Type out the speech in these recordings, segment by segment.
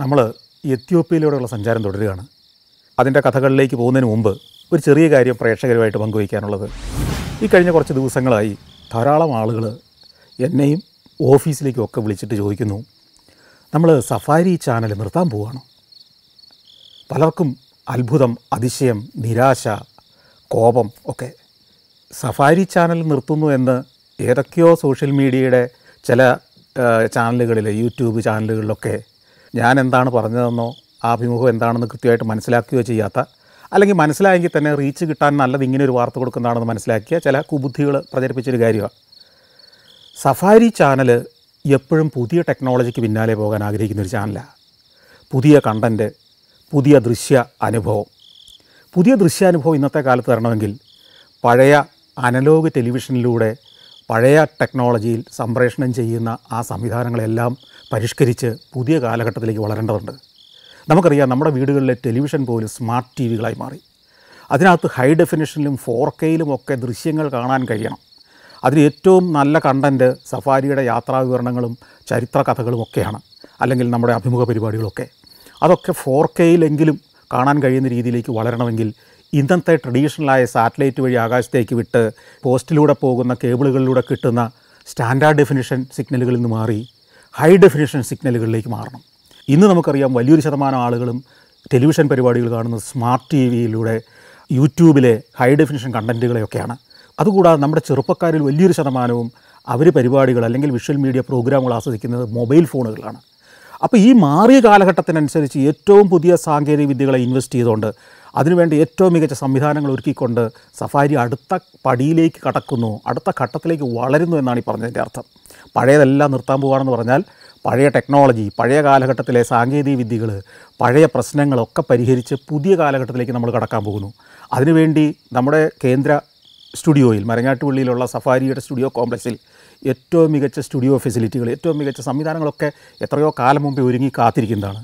നമ്മൾ എത്യോപ്യയിലൂടെയുള്ള സഞ്ചാരം തുടരുകയാണ് അതിൻ്റെ കഥകളിലേക്ക് പോകുന്നതിന് മുമ്പ് ഒരു ചെറിയ കാര്യം പ്രേക്ഷകരുമായിട്ട് പങ്കുവയ്ക്കാനുള്ളത് ഈ കഴിഞ്ഞ കുറച്ച് ദിവസങ്ങളായി ധാരാളം ആളുകൾ എന്നെയും ഓഫീസിലേക്കും ഒക്കെ വിളിച്ചിട്ട് ചോദിക്കുന്നു നമ്മൾ സഫാരി ചാനൽ നിർത്താൻ പോവുകയാണ് പലർക്കും അത്ഭുതം അതിശയം നിരാശ കോപം ഒക്കെ സഫാരി ചാനൽ നിർത്തുന്നു എന്ന് ഏതൊക്കെയോ സോഷ്യൽ മീഡിയയുടെ ചില ചാനലുകളിൽ യൂട്യൂബ് ചാനലുകളിലൊക്കെ ഞാൻ എന്താണ് പറഞ്ഞതെന്നോ ആ അഭിമുഖം എന്താണെന്ന് കൃത്യമായിട്ട് മനസ്സിലാക്കുകയോ ചെയ്യാത്ത അല്ലെങ്കിൽ മനസ്സിലായെങ്കിൽ തന്നെ റീച്ച് കിട്ടാൻ നല്ലത് ഇങ്ങനെ ഒരു വാർത്ത കൊടുക്കുന്നതാണെന്ന് മനസ്സിലാക്കിയ ചില കുബുദ്ധികൾ പ്രചരിപ്പിച്ചൊരു കാര്യമാണ് സഫാരി ചാനൽ എപ്പോഴും പുതിയ ടെക്നോളജിക്ക് പിന്നാലെ പോകാൻ ആഗ്രഹിക്കുന്ന ഒരു ചാനലാണ് പുതിയ കണ്ടൻറ്റ് പുതിയ ദൃശ്യ അനുഭവം പുതിയ ദൃശ്യാനുഭവം ഇന്നത്തെ കാലത്ത് തരണമെങ്കിൽ പഴയ അനലോഗ് ടെലിവിഷനിലൂടെ പഴയ ടെക്നോളജിയിൽ സംപ്രേഷണം ചെയ്യുന്ന ആ സംവിധാനങ്ങളെല്ലാം പരിഷ്കരിച്ച് പുതിയ കാലഘട്ടത്തിലേക്ക് വളരേണ്ടതുണ്ട് നമുക്കറിയാം നമ്മുടെ വീടുകളിലെ ടെലിവിഷൻ പോലും സ്മാർട്ട് ടി വികളായി മാറി അതിനകത്ത് ഹൈ ഡെഫിനിഷനിലും ഫോർ കെയിലും ഒക്കെ ദൃശ്യങ്ങൾ കാണാൻ കഴിയണം അതിൽ ഏറ്റവും നല്ല കണ്ടൻറ്റ് സഫാരിയുടെ യാത്രാ വിവരണങ്ങളും ചരിത്ര കഥകളും ഒക്കെയാണ് അല്ലെങ്കിൽ നമ്മുടെ അഭിമുഖ പരിപാടികളൊക്കെ അതൊക്കെ ഫോർ കെയിലെങ്കിലും കാണാൻ കഴിയുന്ന രീതിയിലേക്ക് വളരണമെങ്കിൽ ഇന്നത്തെ ട്രഡീഷണലായ സാറ്റലൈറ്റ് വഴി ആകാശത്തേക്ക് വിട്ട് പോസ്റ്റിലൂടെ പോകുന്ന കേബിളുകളിലൂടെ കിട്ടുന്ന സ്റ്റാൻഡേർഡ് ഡെഫിനിഷൻ സിഗ്നലുകളിൽ നിന്ന് മാറി ഹൈ ഡെഫിനിഷൻ സിഗ്നലുകളിലേക്ക് മാറണം ഇന്ന് നമുക്കറിയാം വലിയൊരു ശതമാനം ആളുകളും ടെലിവിഷൻ പരിപാടികൾ കാണുന്ന സ്മാർട്ട് ടി വിയിലൂടെ യൂട്യൂബിലെ ഹൈ ഡെഫിനിഷൻ കണ്ടൻറ്റുകളെയൊക്കെയാണ് അതുകൂടാതെ നമ്മുടെ ചെറുപ്പക്കാരിൽ വലിയൊരു ശതമാനവും അവർ പരിപാടികൾ അല്ലെങ്കിൽ വിഷ്വൽ മീഡിയ പ്രോഗ്രാമുകൾ ആസ്വദിക്കുന്നത് മൊബൈൽ ഫോണുകളാണ് അപ്പോൾ ഈ മാറിയ കാലഘട്ടത്തിനനുസരിച്ച് ഏറ്റവും പുതിയ സാങ്കേതിക വിദ്യകളെ ഇൻവെസ്റ്റ് ചെയ്തുകൊണ്ട് അതിനുവേണ്ടി ഏറ്റവും മികച്ച സംവിധാനങ്ങൾ ഒരുക്കിക്കൊണ്ട് സഫാരി അടുത്ത പടിയിലേക്ക് കടക്കുന്നു അടുത്ത ഘട്ടത്തിലേക്ക് വളരുന്നു എന്നാണ് ഈ പറഞ്ഞതിൻ്റെ അർത്ഥം പഴയതെല്ലാം നിർത്താൻ പോവുകയാണെന്ന് പറഞ്ഞാൽ പഴയ ടെക്നോളജി പഴയ കാലഘട്ടത്തിലെ സാങ്കേതിക വിദ്യകൾ പഴയ പ്രശ്നങ്ങളൊക്കെ പരിഹരിച്ച് പുതിയ കാലഘട്ടത്തിലേക്ക് നമ്മൾ കടക്കാൻ പോകുന്നു അതിനുവേണ്ടി നമ്മുടെ കേന്ദ്ര സ്റ്റുഡിയോയിൽ മരങ്ങാട്ടുപള്ളിയിലുള്ള സഫാരിയുടെ സ്റ്റുഡിയോ കോംപ്ലക്സിൽ ഏറ്റവും മികച്ച സ്റ്റുഡിയോ ഫെസിലിറ്റികൾ ഏറ്റവും മികച്ച സംവിധാനങ്ങളൊക്കെ എത്രയോ കാലം മുമ്പേ ഒരുങ്ങി കാത്തിരിക്കുന്നതാണ്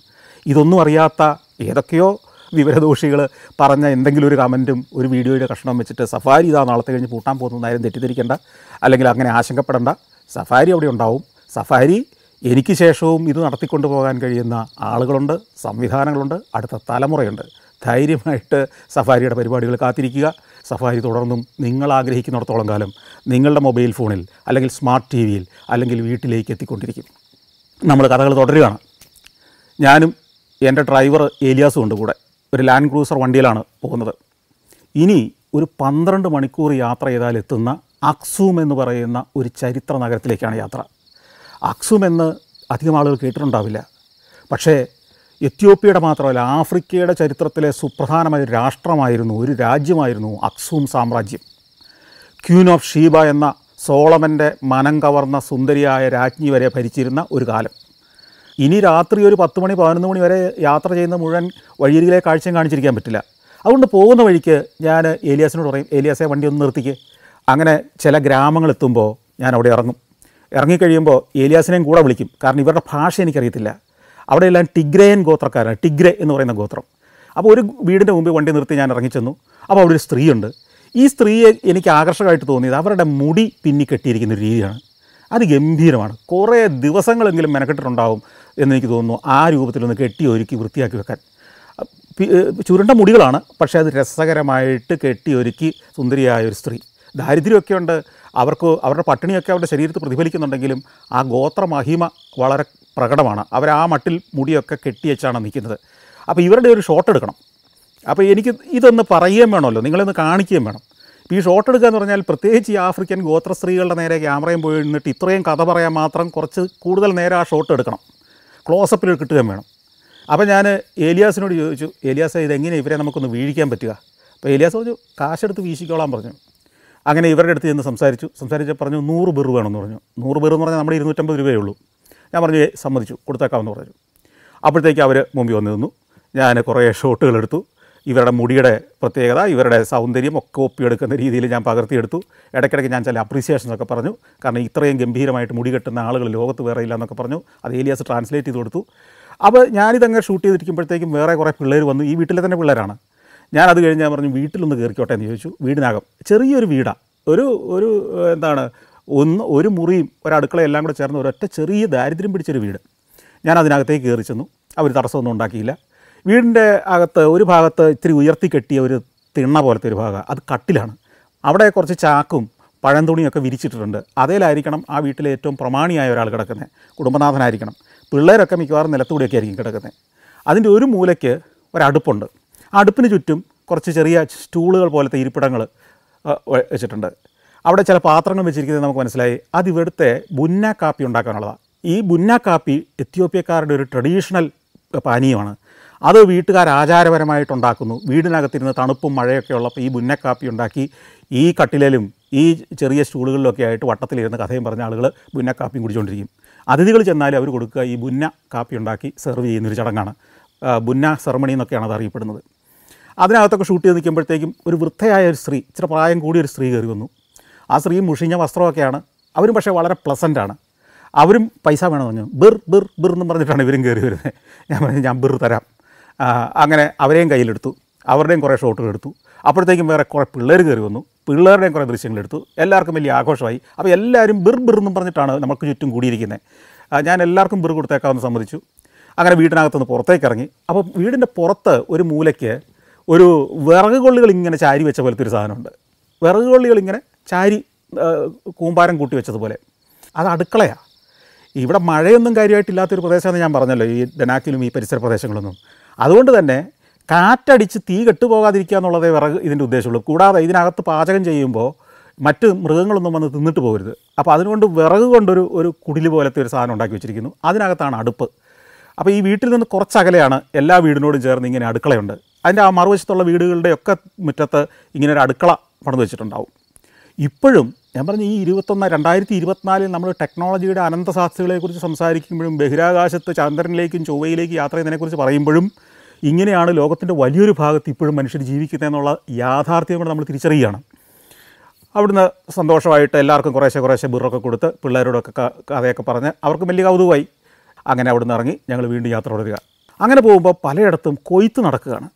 ഇതൊന്നും അറിയാത്ത ഏതൊക്കെയോ വിവരദോഷികൾ പറഞ്ഞ എന്തെങ്കിലും ഒരു കമൻറ്റും ഒരു വീഡിയോയുടെ കഷ്ണം വെച്ചിട്ട് സഫാരി ഇതാ നാളത്തെ കഴിഞ്ഞ് പൂട്ടാൻ പോകുന്നതായാലും തെറ്റിദ്ധരിക്കേണ്ട അല്ലെങ്കിൽ അങ്ങനെ ആശങ്കപ്പെടേണ്ട സഫാരി അവിടെ ഉണ്ടാവും സഫാരി എനിക്ക് ശേഷവും ഇത് നടത്തിക്കൊണ്ടു പോകാൻ കഴിയുന്ന ആളുകളുണ്ട് സംവിധാനങ്ങളുണ്ട് അടുത്ത തലമുറയുണ്ട് ധൈര്യമായിട്ട് സഫാരിയുടെ പരിപാടികൾ കാത്തിരിക്കുക സഫാരി തുടർന്നും നിങ്ങൾ ആഗ്രഹിക്കുന്നിടത്തോളം കാലം നിങ്ങളുടെ മൊബൈൽ ഫോണിൽ അല്ലെങ്കിൽ സ്മാർട്ട് ടി വിയിൽ അല്ലെങ്കിൽ വീട്ടിലേക്ക് എത്തിക്കൊണ്ടിരിക്കും നമ്മൾ കഥകൾ തുടരുകയാണ് ഞാനും എൻ്റെ ഡ്രൈവർ ഏലിയാസും ഉണ്ട് കൂടെ ഒരു ലാൻഡ് ക്രൂസർ വണ്ടിയിലാണ് പോകുന്നത് ഇനി ഒരു പന്ത്രണ്ട് മണിക്കൂർ യാത്ര ചെയ്താൽ എത്തുന്ന അക്സൂം എന്ന് പറയുന്ന ഒരു ചരിത്ര നഗരത്തിലേക്കാണ് യാത്ര അക്സൂം എന്ന് അധികം ആളുകൾ കേട്ടിട്ടുണ്ടാവില്ല പക്ഷേ എത്യോപ്യയുടെ മാത്രമല്ല ആഫ്രിക്കയുടെ ചരിത്രത്തിലെ സുപ്രധാനമായ ഒരു രാഷ്ട്രമായിരുന്നു ഒരു രാജ്യമായിരുന്നു അക്സൂം സാമ്രാജ്യം ക്യൂൻ ഓഫ് ഷീബ എന്ന സോളമൻ്റെ മനം കവർന്ന സുന്ദരിയായ രാജ്ഞി വരെ ഭരിച്ചിരുന്ന ഒരു കാലം ഇനി രാത്രി ഒരു പത്ത് മണി പതിനൊന്ന് മണി വരെ യാത്ര ചെയ്യുന്ന മുഴുവൻ വഴിയരികിലെ കാഴ്ചയും കാണിച്ചിരിക്കാൻ പറ്റില്ല അതുകൊണ്ട് പോകുന്ന വഴിക്ക് ഞാൻ ഏലിയാസിനോട് പറയും ഏലിയാസെ വണ്ടി ഒന്ന് നിർത്തിക്ക് അങ്ങനെ ചില ഗ്രാമങ്ങളെത്തുമ്പോൾ ഞാൻ അവിടെ ഇറങ്ങും ഇറങ്ങിക്കഴിയുമ്പോൾ ഏലിയാസിനെയും കൂടെ വിളിക്കും കാരണം ഇവരുടെ ഭാഷ എനിക്കറിയത്തില്ല അവിടെ എല്ലാം ടിഗ്രേയൻ ഗോത്രക്കാരാണ് ടിഗ്രേ എന്ന് പറയുന്ന ഗോത്രം അപ്പോൾ ഒരു വീടിൻ്റെ മുമ്പിൽ വണ്ടി നിർത്തി ഞാൻ ഇറങ്ങിച്ചെന്നു അപ്പോൾ അവിടെ ഒരു സ്ത്രീയുണ്ട് ഈ സ്ത്രീയെ എനിക്ക് ആകർഷകമായിട്ട് തോന്നിയത് അവരുടെ മുടി പിന്നി കെട്ടിയിരിക്കുന്ന ഒരു രീതിയാണ് അത് ഗംഭീരമാണ് കുറേ ദിവസങ്ങളെങ്കിലും മെനക്കെട്ടിട്ടുണ്ടാവും എന്നെനിക്ക് തോന്നുന്നു ആ രൂപത്തിലൊന്ന് കെട്ടി ഒരുക്കി വൃത്തിയാക്കി വെക്കാൻ ചുരുണ്ട മുടികളാണ് പക്ഷേ അത് രസകരമായിട്ട് ഒരുക്കി സുന്ദരിയായ ഒരു സ്ത്രീ ദാരിദ്ര്യമൊക്കെ ഉണ്ട് അവർക്ക് അവരുടെ പട്ടിണിയൊക്കെ അവരുടെ ശരീരത്തിൽ പ്രതിഫലിക്കുന്നുണ്ടെങ്കിലും ആ ഗോത്രമഹിമ വളരെ പ്രകടമാണ് അവർ ആ മട്ടിൽ മുടിയൊക്കെ കെട്ടിയച്ചാണ് നിൽക്കുന്നത് അപ്പോൾ ഇവരുടെ ഒരു ഷോട്ട് എടുക്കണം അപ്പോൾ എനിക്ക് ഇതൊന്ന് പറയുകയും വേണമല്ലോ നിങ്ങളൊന്ന് കാണിക്കുകയും വേണം ഈ ഷോട്ട് എടുക്കുക എന്ന് പറഞ്ഞാൽ പ്രത്യേകിച്ച് ഈ ആഫ്രിക്കൻ ഗോത്ര സ്ത്രീകളുടെ നേരെ ക്യാമറയും പോയി നിന്നിട്ട് ഇത്രയും കഥ പറയാൻ മാത്രം കുറച്ച് കൂടുതൽ നേരെ ആ ഷോട്ട് എടുക്കണം ക്ലോസപ്പിൽ കിട്ടുകയും വേണം അപ്പോൾ ഞാൻ ഏലിയാസിനോട് ചോദിച്ചു ഏലിയാസ് ഇതെങ്ങനെ ഇവരെ നമുക്കൊന്ന് വീഴിക്കാൻ പറ്റുക അപ്പോൾ ഏലിയാസ് പറഞ്ഞു കാശെടുത്ത് വീശിക്കോളാൻ പറഞ്ഞു അങ്ങനെ ഇവരുടെ അടുത്ത് ചെന്ന് സംസാരിച്ചു സംസാരിച്ച് പറഞ്ഞു നൂറ് ബിർ വേണമെന്ന് പറഞ്ഞു നൂറ് ബിർ എന്ന് പറഞ്ഞാൽ നമ്മുടെ ഇരുന്നൂറ്റമ്പത് രൂപയേ ഉള്ളൂ ഞാൻ പറഞ്ഞു സമ്മതിച്ചു കൊടുത്തേക്കാമെന്ന് പറഞ്ഞു അപ്പോഴത്തേക്ക് അവർ മുമ്പിൽ വന്നിരുന്നു ഞാൻ കുറേ ഷോട്ടുകൾ എടുത്തു ഇവരുടെ മുടിയുടെ പ്രത്യേകത ഇവരുടെ സൗന്ദര്യം ഒക്കെ ഒപ്പിയെടുക്കുന്ന രീതിയിൽ ഞാൻ പകർത്തിയെടുത്തു ഇടയ്ക്കിടയ്ക്ക് ഞാൻ ചില അപ്രീസിയേഷൻസൊക്കെ പറഞ്ഞു കാരണം ഇത്രയും ഗംഭീരമായിട്ട് മുടി കെട്ടുന്ന ആളുകൾ ലോകത്ത് വേറെ ഇല്ല എന്നൊക്കെ പറഞ്ഞു അത് ഏലിയാസ് ട്രാൻസ്ലേറ്റ് ചെയ്ത് കൊടുത്തു അപ്പോൾ ഞാനിതങ്ങ് ഷൂട്ട് ചെയ്തിരിക്കുമ്പോഴത്തേക്കും വേറെ കുറേ പിള്ളേർ വന്നു ഈ വീട്ടിലെ തന്നെ പിള്ളേരാണ് ഞാൻ അത് കഴിഞ്ഞ് ഞാൻ പറഞ്ഞു വീട്ടിലൊന്ന് കയറിക്കോട്ടെ എന്ന് ചോദിച്ചു വീടിനകം ചെറിയൊരു വീടാണ് ഒരു ഒരു എന്താണ് ഒന്ന് ഒരു മുറിയും ഒരടുക്കളയും എല്ലാം കൂടെ ചേർന്ന് ഒരൊറ്റ ചെറിയ ദാരിദ്ര്യം പിടിച്ചൊരു വീട് ഞാൻ അതിനകത്തേക്ക് കയറി ചെന്നു അവർ തടസ്സമൊന്നും ഉണ്ടാക്കിയില്ല വീടിൻ്റെ അകത്ത് ഒരു ഭാഗത്ത് ഇത്തിരി ഉയർത്തി കെട്ടിയ ഒരു തിണ്ണ പോലത്തെ ഒരു ഭാഗം അത് കട്ടിലാണ് അവിടെ കുറച്ച് ചാക്കും പഴം തുണിയൊക്കെ വിരിച്ചിട്ടുണ്ട് അതിലായിരിക്കണം ആ വീട്ടിലെ ഏറ്റവും പ്രമാണിയായ ഒരാൾ കിടക്കുന്നത് കുടുംബനാഥനായിരിക്കണം പിള്ളേരൊക്കെ മിക്കവാറും നിലത്തൂടെയൊക്കെ ആയിരിക്കും കിടക്കുന്നത് അതിൻ്റെ ഒരു മൂലയ്ക്ക് ഒരടുപ്പുണ്ട് ആ അടുപ്പിന് ചുറ്റും കുറച്ച് ചെറിയ സ്റ്റൂളുകൾ പോലത്തെ ഇരിപ്പിടങ്ങൾ വെച്ചിട്ടുണ്ട് അവിടെ ചില പാത്രങ്ങൾ വെച്ചിരിക്കുന്നത് നമുക്ക് മനസ്സിലായി അത് ഇവിടുത്തെ ബുന്ന കാപ്പി ഉണ്ടാക്കാനുള്ളതാണ് ഈ ബുന്ന കാപ്പി എത്യോപ്യക്കാരുടെ ഒരു ട്രഡീഷണൽ പാനീയമാണ് അത് വീട്ടുകാർ ആചാരപരമായിട്ടുണ്ടാക്കുന്നു വീടിനകത്തിരുന്ന് തണുപ്പും മഴയൊക്കെ ഉള്ളപ്പോൾ ഈ ബുന്നക്കാപ്പി ഉണ്ടാക്കി ഈ കട്ടിലേലും ഈ ചെറിയ സ്റ്റൂളുകളിലൊക്കെ ആയിട്ട് വട്ടത്തിലിരുന്ന് കഥയും പറഞ്ഞ ആളുകൾ ബുന്നക്കാപ്പിയും കുടിച്ചുകൊണ്ടിരിക്കും അതിഥികൾ ചെന്നാലും അവർ കൊടുക്കുക ഈ ബുന്ന കാപ്പി ഉണ്ടാക്കി സെർവ് ചെയ്യുന്നൊരു ചടങ്ങാണ് ബുന്ന സെർമണി എന്നൊക്കെയാണ് അത് അറിയപ്പെടുന്നത് അതിനകത്തൊക്കെ ഷൂട്ട് ചെയ്ത് നിൽക്കുമ്പോഴത്തേക്കും ഒരു വൃദ്ധയായ ഒരു സ്ത്രീ ഇച്ചിരി പ്രായം കൂടിയ ഒരു സ്ത്രീ കയറി വന്നു ആ സ്ത്രീ മുഷിഞ്ഞ വസ്ത്രമൊക്കെയാണ് അവരും പക്ഷേ വളരെ പ്ലസൻ്റാണ് അവരും പൈസ വേണമെന്ന് പറഞ്ഞു ബിർ ബിർ ബിർ എന്ന് പറഞ്ഞിട്ടാണ് ഇവരും കയറി വരുന്നത് ഞാൻ പറഞ്ഞു ഞാൻ ബിർ തരാം അങ്ങനെ അവരെയും കയ്യിലെടുത്തു അവരുടെയും കുറേ ഷോട്ടുകൾ എടുത്തു അപ്പോഴത്തേക്കും വേറെ കുറേ പിള്ളേർ കയറി വന്നു പിള്ളേരുടെയും കുറേ ദൃശ്യങ്ങളെടുത്തു എല്ലാവർക്കും വലിയ ആഘോഷമായി അപ്പോൾ എല്ലാവരും ബിർ ബിർ എന്നും പറഞ്ഞിട്ടാണ് നമുക്ക് ചുറ്റും കൂടിയിരിക്കുന്നത് ഞാൻ എല്ലാവർക്കും ബിർ കൊടുത്തേക്കാമെന്ന് സമ്മതിച്ചു അങ്ങനെ വീടിനകത്തുനിന്ന് പുറത്തേക്ക് ഇറങ്ങി അപ്പോൾ വീടിൻ്റെ പുറത്ത് ഒരു മൂലയ്ക്ക് ഒരു വിറക് കൊള്ളികൾ ഇങ്ങനെ ചാരി വെച്ച പോലത്തെ ഒരു സാധനമുണ്ട് വിറക് കൊള്ളികൾ ഇങ്ങനെ ചാരി കൂമ്പാരം കൂട്ടി വെച്ചതുപോലെ അത് അടുക്കളയാണ് ഇവിടെ മഴയൊന്നും കാര്യമായിട്ടില്ലാത്തൊരു പ്രദേശമാണെന്ന് ഞാൻ പറഞ്ഞല്ലോ ഈ ഡനാക്കിലും ഈ പരിസര പ്രദേശങ്ങളൊന്നും അതുകൊണ്ട് തന്നെ കാറ്റടിച്ച് തീ കെട്ടുപോകാതിരിക്കുക എന്നുള്ളതേ വിറക് ഇതിൻ്റെ ഉദ്ദേശമുള്ളൂ കൂടാതെ ഇതിനകത്ത് പാചകം ചെയ്യുമ്പോൾ മറ്റ് മൃഗങ്ങളൊന്നും വന്ന് തിന്നിട്ട് പോകരുത് അപ്പോൾ അതിനുകൊണ്ട് വിറക് കൊണ്ടൊരു ഒരു കുടിൽ പോലത്തെ ഒരു സാധനം ഉണ്ടാക്കി വെച്ചിരിക്കുന്നു അതിനകത്താണ് അടുപ്പ് അപ്പോൾ ഈ വീട്ടിൽ നിന്ന് കുറച്ച് അകലെയാണ് എല്ലാ വീടിനോടും ചേർന്ന് ഇങ്ങനെ അടുക്കളയുണ്ട് അതിൻ്റെ ആ മറുവശത്തുള്ള വീടുകളുടെയൊക്കെ മുറ്റത്ത് ഇങ്ങനെ ഒരു അടുക്കള പണിത് വെച്ചിട്ടുണ്ടാവും ഇപ്പോഴും ഞാൻ പറഞ്ഞു ഈ ഇരുപത്തൊന്ന് രണ്ടായിരത്തി ഇരുപത്തിനാലിൽ നമ്മൾ ടെക്നോളജിയുടെ അനന്ത സാധ്യതകളെക്കുറിച്ച് സംസാരിക്കുമ്പോഴും ബഹിരാകാശത്ത് ചന്ദ്രനിലേക്കും ചൊവ്വയിലേക്കും യാത്ര ചെയ്യുന്നതിനെക്കുറിച്ച് പറയുമ്പോഴും ഇങ്ങനെയാണ് ലോകത്തിൻ്റെ വലിയൊരു ഭാഗത്ത് ഇപ്പോഴും മനുഷ്യർ ജീവിക്കുന്നതെന്നുള്ള യാഥാർത്ഥ്യം കൂടെ നമ്മൾ തിരിച്ചറിയുകയാണ് അവിടുന്ന് സന്തോഷമായിട്ട് എല്ലാവർക്കും കുറേശ്ശെ കുറേശ്ശെ ബുറൊക്കെ കൊടുത്ത് പിള്ളേരോടൊക്കെ കഥയൊക്കെ പറഞ്ഞ് അവർക്ക് വലിയ കൗതുകമായി അങ്ങനെ അവിടുന്ന് ഇറങ്ങി ഞങ്ങൾ വീണ്ടും യാത്ര തുടരുക അങ്ങനെ പോകുമ്പോൾ പലയിടത്തും കൊയ്ത്ത് നടക്കുകയാണ്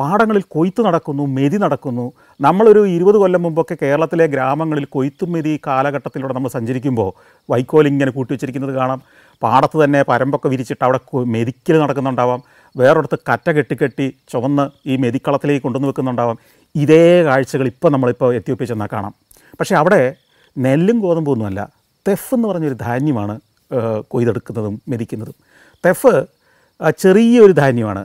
പാടങ്ങളിൽ കൊയ്ത്ത് നടക്കുന്നു മെതി നടക്കുന്നു നമ്മളൊരു ഇരുപത് കൊല്ലം മുമ്പൊക്കെ കേരളത്തിലെ ഗ്രാമങ്ങളിൽ കൊയ്ത്തും മെതി കാലഘട്ടത്തിലൂടെ നമ്മൾ സഞ്ചരിക്കുമ്പോൾ വൈക്കോലിങ്ങനെ കൂട്ടി വെച്ചിരിക്കുന്നത് കാണാം പാടത്ത് തന്നെ പരമ്പൊക്കെ വിരിച്ചിട്ട് അവിടെ മെതിക്കൽ നടക്കുന്നുണ്ടാവാം വേറൊരിടത്ത് കറ്റ കെട്ടിക്കെട്ടി ചുവന്ന് ഈ മെതിക്കളത്തിലേക്ക് കൊണ്ടുവന്ന് വെക്കുന്നുണ്ടാവാം ഇതേ കാഴ്ചകൾ ഇപ്പോൾ നമ്മളിപ്പോൾ എത്യോപ്യ ചെന്നാൽ കാണാം പക്ഷേ അവിടെ നെല്ലും ഗോതമ്പൊന്നുമല്ല തെഫ് എന്ന് പറഞ്ഞൊരു ധാന്യമാണ് കൊയ്തെടുക്കുന്നതും മെതിക്കുന്നതും തെഫ് ചെറിയൊരു ധാന്യമാണ്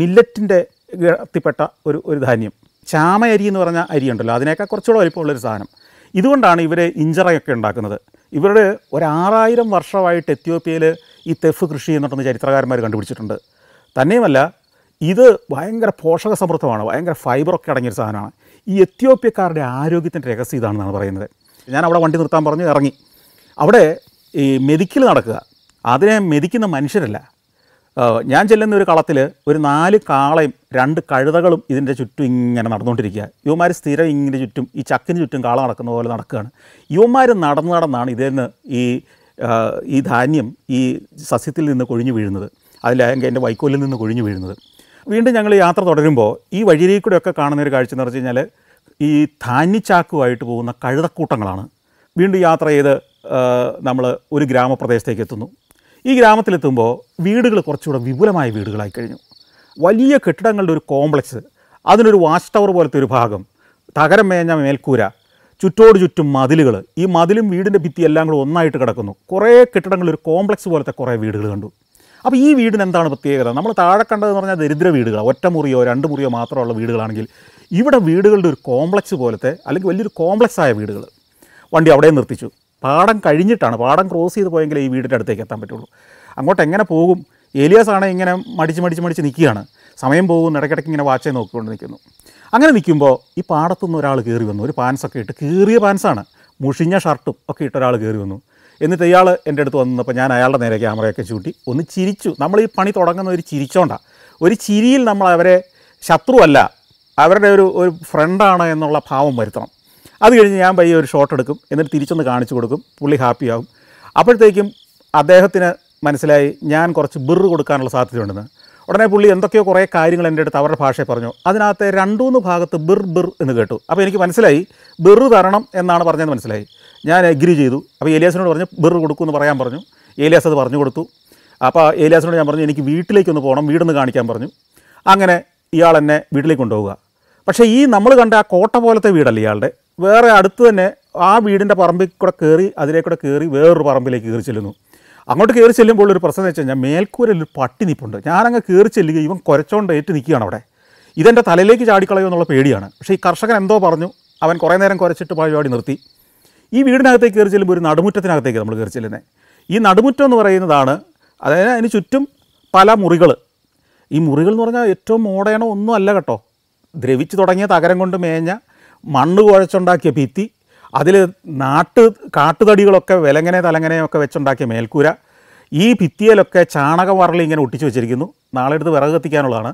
മില്ലറ്റിൻ്റെ ഗണത്തിൽപ്പെട്ട ഒരു ഒരു ധാന്യം ചാമ അരി എന്ന് പറഞ്ഞ അരിയുണ്ടല്ലോ അതിനേക്കാൾ കുറച്ചുകൂടെ വലിപ്പമുള്ളൊരു സാധനം ഇതുകൊണ്ടാണ് ഇവർ ഇഞ്ചറയൊക്കെ ഉണ്ടാക്കുന്നത് ഇവരുടെ ഒരാറായിരം വർഷമായിട്ട് എത്യോപ്യയിൽ ഈ തെഫ് കൃഷി എന്നുണ്ടെന്ന് ചരിത്രകാരന്മാർ കണ്ടുപിടിച്ചിട്ടുണ്ട് തന്നെയുമല്ല ഇത് ഭയങ്കര പോഷക സമൃദ്ധമാണ് ഭയങ്കര ഫൈബറൊക്കെ അടങ്ങിയൊരു സാധനമാണ് ഈ എത്യോപ്യക്കാരുടെ ആരോഗ്യത്തിൻ്റെ രഹസ്യം ഇതാണെന്നാണ് പറയുന്നത് ഞാൻ അവിടെ വണ്ടി നിർത്താൻ പറഞ്ഞ് ഇറങ്ങി അവിടെ ഈ മെതിക്കൽ നടക്കുക അതിനെ മെതിക്കുന്ന മനുഷ്യരല്ല ഞാൻ ചെല്ലുന്ന ഒരു കളത്തിൽ ഒരു നാല് കാളയും രണ്ട് കഴുതകളും ഇതിൻ്റെ ചുറ്റും ഇങ്ങനെ നടന്നുകൊണ്ടിരിക്കുക യുവമാർ സ്ഥിരം ഇങ്ങനെ ചുറ്റും ഈ ചക്കിന് ചുറ്റും കാള നടക്കുന്ന പോലെ നടക്കുകയാണ് യുവമാർ നടന്ന് നടന്നാണ് ഇതിൽ നിന്ന് ഈ ഈ ധാന്യം ഈ സസ്യത്തിൽ നിന്ന് കൊഴിഞ്ഞു വീഴുന്നത് അതിലായെങ്കിൽ എൻ്റെ വൈക്കോലിൽ നിന്ന് കൊഴിഞ്ഞു വീഴുന്നത് വീണ്ടും ഞങ്ങൾ യാത്ര തുടരുമ്പോൾ ഈ വഴിയിൽ കൂടെയൊക്കെ കാണുന്ന ഒരു കാഴ്ച എന്ന് പറഞ്ഞു കഴിഞ്ഞാൽ ഈ ധാന്യച്ചാക്കുമായിട്ട് പോകുന്ന കഴുതക്കൂട്ടങ്ങളാണ് വീണ്ടും യാത്ര ചെയ്ത് നമ്മൾ ഒരു ഗ്രാമപ്രദേശത്തേക്ക് എത്തുന്നു ഈ ഗ്രാമത്തിലെത്തുമ്പോൾ വീടുകൾ കുറച്ചുകൂടെ വിപുലമായ വീടുകളായി കഴിഞ്ഞു വലിയ കെട്ടിടങ്ങളുടെ ഒരു കോംപ്ലക്സ് അതിനൊരു വാഷ് ടവർ പോലത്തെ ഒരു ഭാഗം തകരം മേഞ്ഞ മേൽക്കൂര ചുറ്റോട് ചുറ്റും മതിലുകൾ ഈ മതിലും വീടിൻ്റെ ഭിത്തി എല്ലാം കൂടെ ഒന്നായിട്ട് കിടക്കുന്നു കുറേ കെട്ടിടങ്ങൾ ഒരു കോംപ്ലക്സ് പോലത്തെ കുറേ വീടുകൾ കണ്ടു അപ്പോൾ ഈ വീടിന് എന്താണ് പ്രത്യേകത നമ്മൾ താഴെ കണ്ടതെന്ന് പറഞ്ഞാൽ ദരിദ്ര വീടുകൾ ഒറ്റ മുറിയോ രണ്ട് മുറിയോ മാത്രമുള്ള വീടുകളാണെങ്കിൽ ഇവിടെ വീടുകളുടെ ഒരു കോംപ്ലക്സ് പോലത്തെ അല്ലെങ്കിൽ വലിയൊരു കോംപ്ലക്സ് ആയ വീടുകൾ വണ്ടി അവിടെ നിർത്തിച്ചു പാടം കഴിഞ്ഞിട്ടാണ് പാടം ക്രോസ് ചെയ്ത് പോയെങ്കിലേ ഈ വീടിൻ്റെ അടുത്തേക്ക് എത്താൻ പറ്റുള്ളൂ അങ്ങോട്ട് എങ്ങനെ പോകും ഏലിയാസ് ആണ് ഇങ്ങനെ മടിച്ച് മടിച്ച് മടിച്ച് നിൽക്കുകയാണ് സമയം പോകും ഇടയ്ക്കിടയ്ക്ക് ഇങ്ങനെ വാച്ചേ നോക്കിക്കൊണ്ട് നിൽക്കുന്നു അങ്ങനെ നിൽക്കുമ്പോൾ ഈ പാടത്തുനിന്ന് ഒരാൾ കയറി വന്നു ഒരു പാൻസൊക്കെ ഇട്ട് കീറിയ പാൻസാണ് മുഷിഞ്ഞ ഷർട്ടും ഒക്കെ ഇട്ട് ഒരാൾ കയറി വന്നു എന്നിട്ട് ഇയാൾ എൻ്റെ അടുത്ത് വന്നപ്പോൾ ഞാൻ അയാളുടെ നേരെ ക്യാമറയൊക്കെ ചൂട്ടി ഒന്ന് ചിരിച്ചു നമ്മൾ ഈ പണി തുടങ്ങുന്ന ഒരു ചിരിച്ചോണ്ടാണ് ഒരു ചിരിയിൽ നമ്മൾ അവരെ ശത്രുവല്ല അവരുടെ ഒരു ഒരു ഫ്രണ്ടാണ് എന്നുള്ള ഭാവം വരുത്തണം അത് കഴിഞ്ഞ് ഞാൻ പയ്യെ ഒരു ഷോട്ട് എടുക്കും എന്നിട്ട് തിരിച്ചൊന്ന് കാണിച്ചു കൊടുക്കും പുള്ളി ഹാപ്പിയാവും അപ്പോഴത്തേക്കും അദ്ദേഹത്തിന് മനസ്സിലായി ഞാൻ കുറച്ച് ബിറു കൊടുക്കാനുള്ള സാധ്യതയുണ്ടെന്ന് ഉടനെ പുള്ളി എന്തൊക്കെയോ കുറേ കാര്യങ്ങൾ എൻ്റെ അടുത്ത് അവരുടെ ഭാഷയെ പറഞ്ഞു അതിനകത്ത് രണ്ടുമൂന്ന് ഭാഗത്ത് ബിർ ബിർ എന്ന് കേട്ടു അപ്പോൾ എനിക്ക് മനസ്സിലായി ബിറു തരണം എന്നാണ് പറഞ്ഞത് മനസ്സിലായി ഞാൻ എഗ്രി ചെയ്തു അപ്പോൾ ഏലിയാസിനോട് പറഞ്ഞു ബിർ കൊടുക്കൂ എന്ന് പറയാൻ പറഞ്ഞു ഏലിയാസ് അത് പറഞ്ഞു കൊടുത്തു അപ്പോൾ ഏലിയാസിനോട് ഞാൻ പറഞ്ഞു എനിക്ക് വീട്ടിലേക്കൊന്ന് പോകണം വീടൊന്ന് കാണിക്കാൻ പറഞ്ഞു അങ്ങനെ ഇയാൾ എന്നെ വീട്ടിലേക്ക് കൊണ്ടുപോവുക പക്ഷേ ഈ നമ്മൾ കണ്ട ആ കോട്ട പോലത്തെ വീടല്ല ഇയാളുടെ വേറെ അടുത്ത് തന്നെ ആ വീടിൻ്റെ പറമ്പിൽ കൂടെ കയറി അതിലേക്കൂടെ കയറി വേറൊരു പറമ്പിലേക്ക് കയറി ചെല്ലുന്നു അങ്ങോട്ട് കയറി ചെല്ലുമ്പോൾ ഒരു പ്രശ്നം എന്ന് വെച്ച് കഴിഞ്ഞാൽ മേൽക്കൂരയിൽ ഒരു പട്ടി നിപ്പുണ്ട് ഞാനങ്ങ് കയറി ചെല്ലുക ഇവൻ കുരച്ചോണ്ട് ഏറ്റ് നിൽക്കുകയാണ് അവിടെ ഇതെൻ്റെ തലയിലേക്ക് ചാടിക്കളയോ എന്നുള്ള പേടിയാണ് പക്ഷേ ഈ കർഷകൻ എന്തോ പറഞ്ഞു അവൻ കുറേ നേരം കുരച്ചിട്ട് പരിപാടി നിർത്തി ഈ വീടിനകത്തേക്ക് കയറി ചെല്ലുമ്പോൾ ഒരു നടുമുറ്റത്തിനകത്തേക്ക് നമ്മൾ കയറി ചെല്ലുന്നത് ഈ നടുമുറ്റം എന്ന് പറയുന്നതാണ് അതായത് അതിന് ചുറ്റും പല മുറികൾ ഈ മുറികൾ എന്ന് പറഞ്ഞാൽ ഏറ്റവും മോഡേണോ ഒന്നും അല്ല കേട്ടോ ദ്രവിച്ചു തുടങ്ങിയ തകരം കൊണ്ട് മേഞ്ഞ മണ്ണ് കുഴച്ചുണ്ടാക്കിയ ഭിത്തി അതിൽ നാട്ട് കാട്ടുതടികളൊക്കെ വിലങ്ങനെ തലങ്ങനെയൊക്കെ വെച്ചുണ്ടാക്കിയ മേൽക്കൂര ഈ ഭിത്തിയിലൊക്കെ ചാണക വറളി ഇങ്ങനെ ഒട്ടിച്ചു വെച്ചിരിക്കുന്നു നാളെ എടുത്ത് വിറക് കത്തിക്കാനുള്ളതാണ്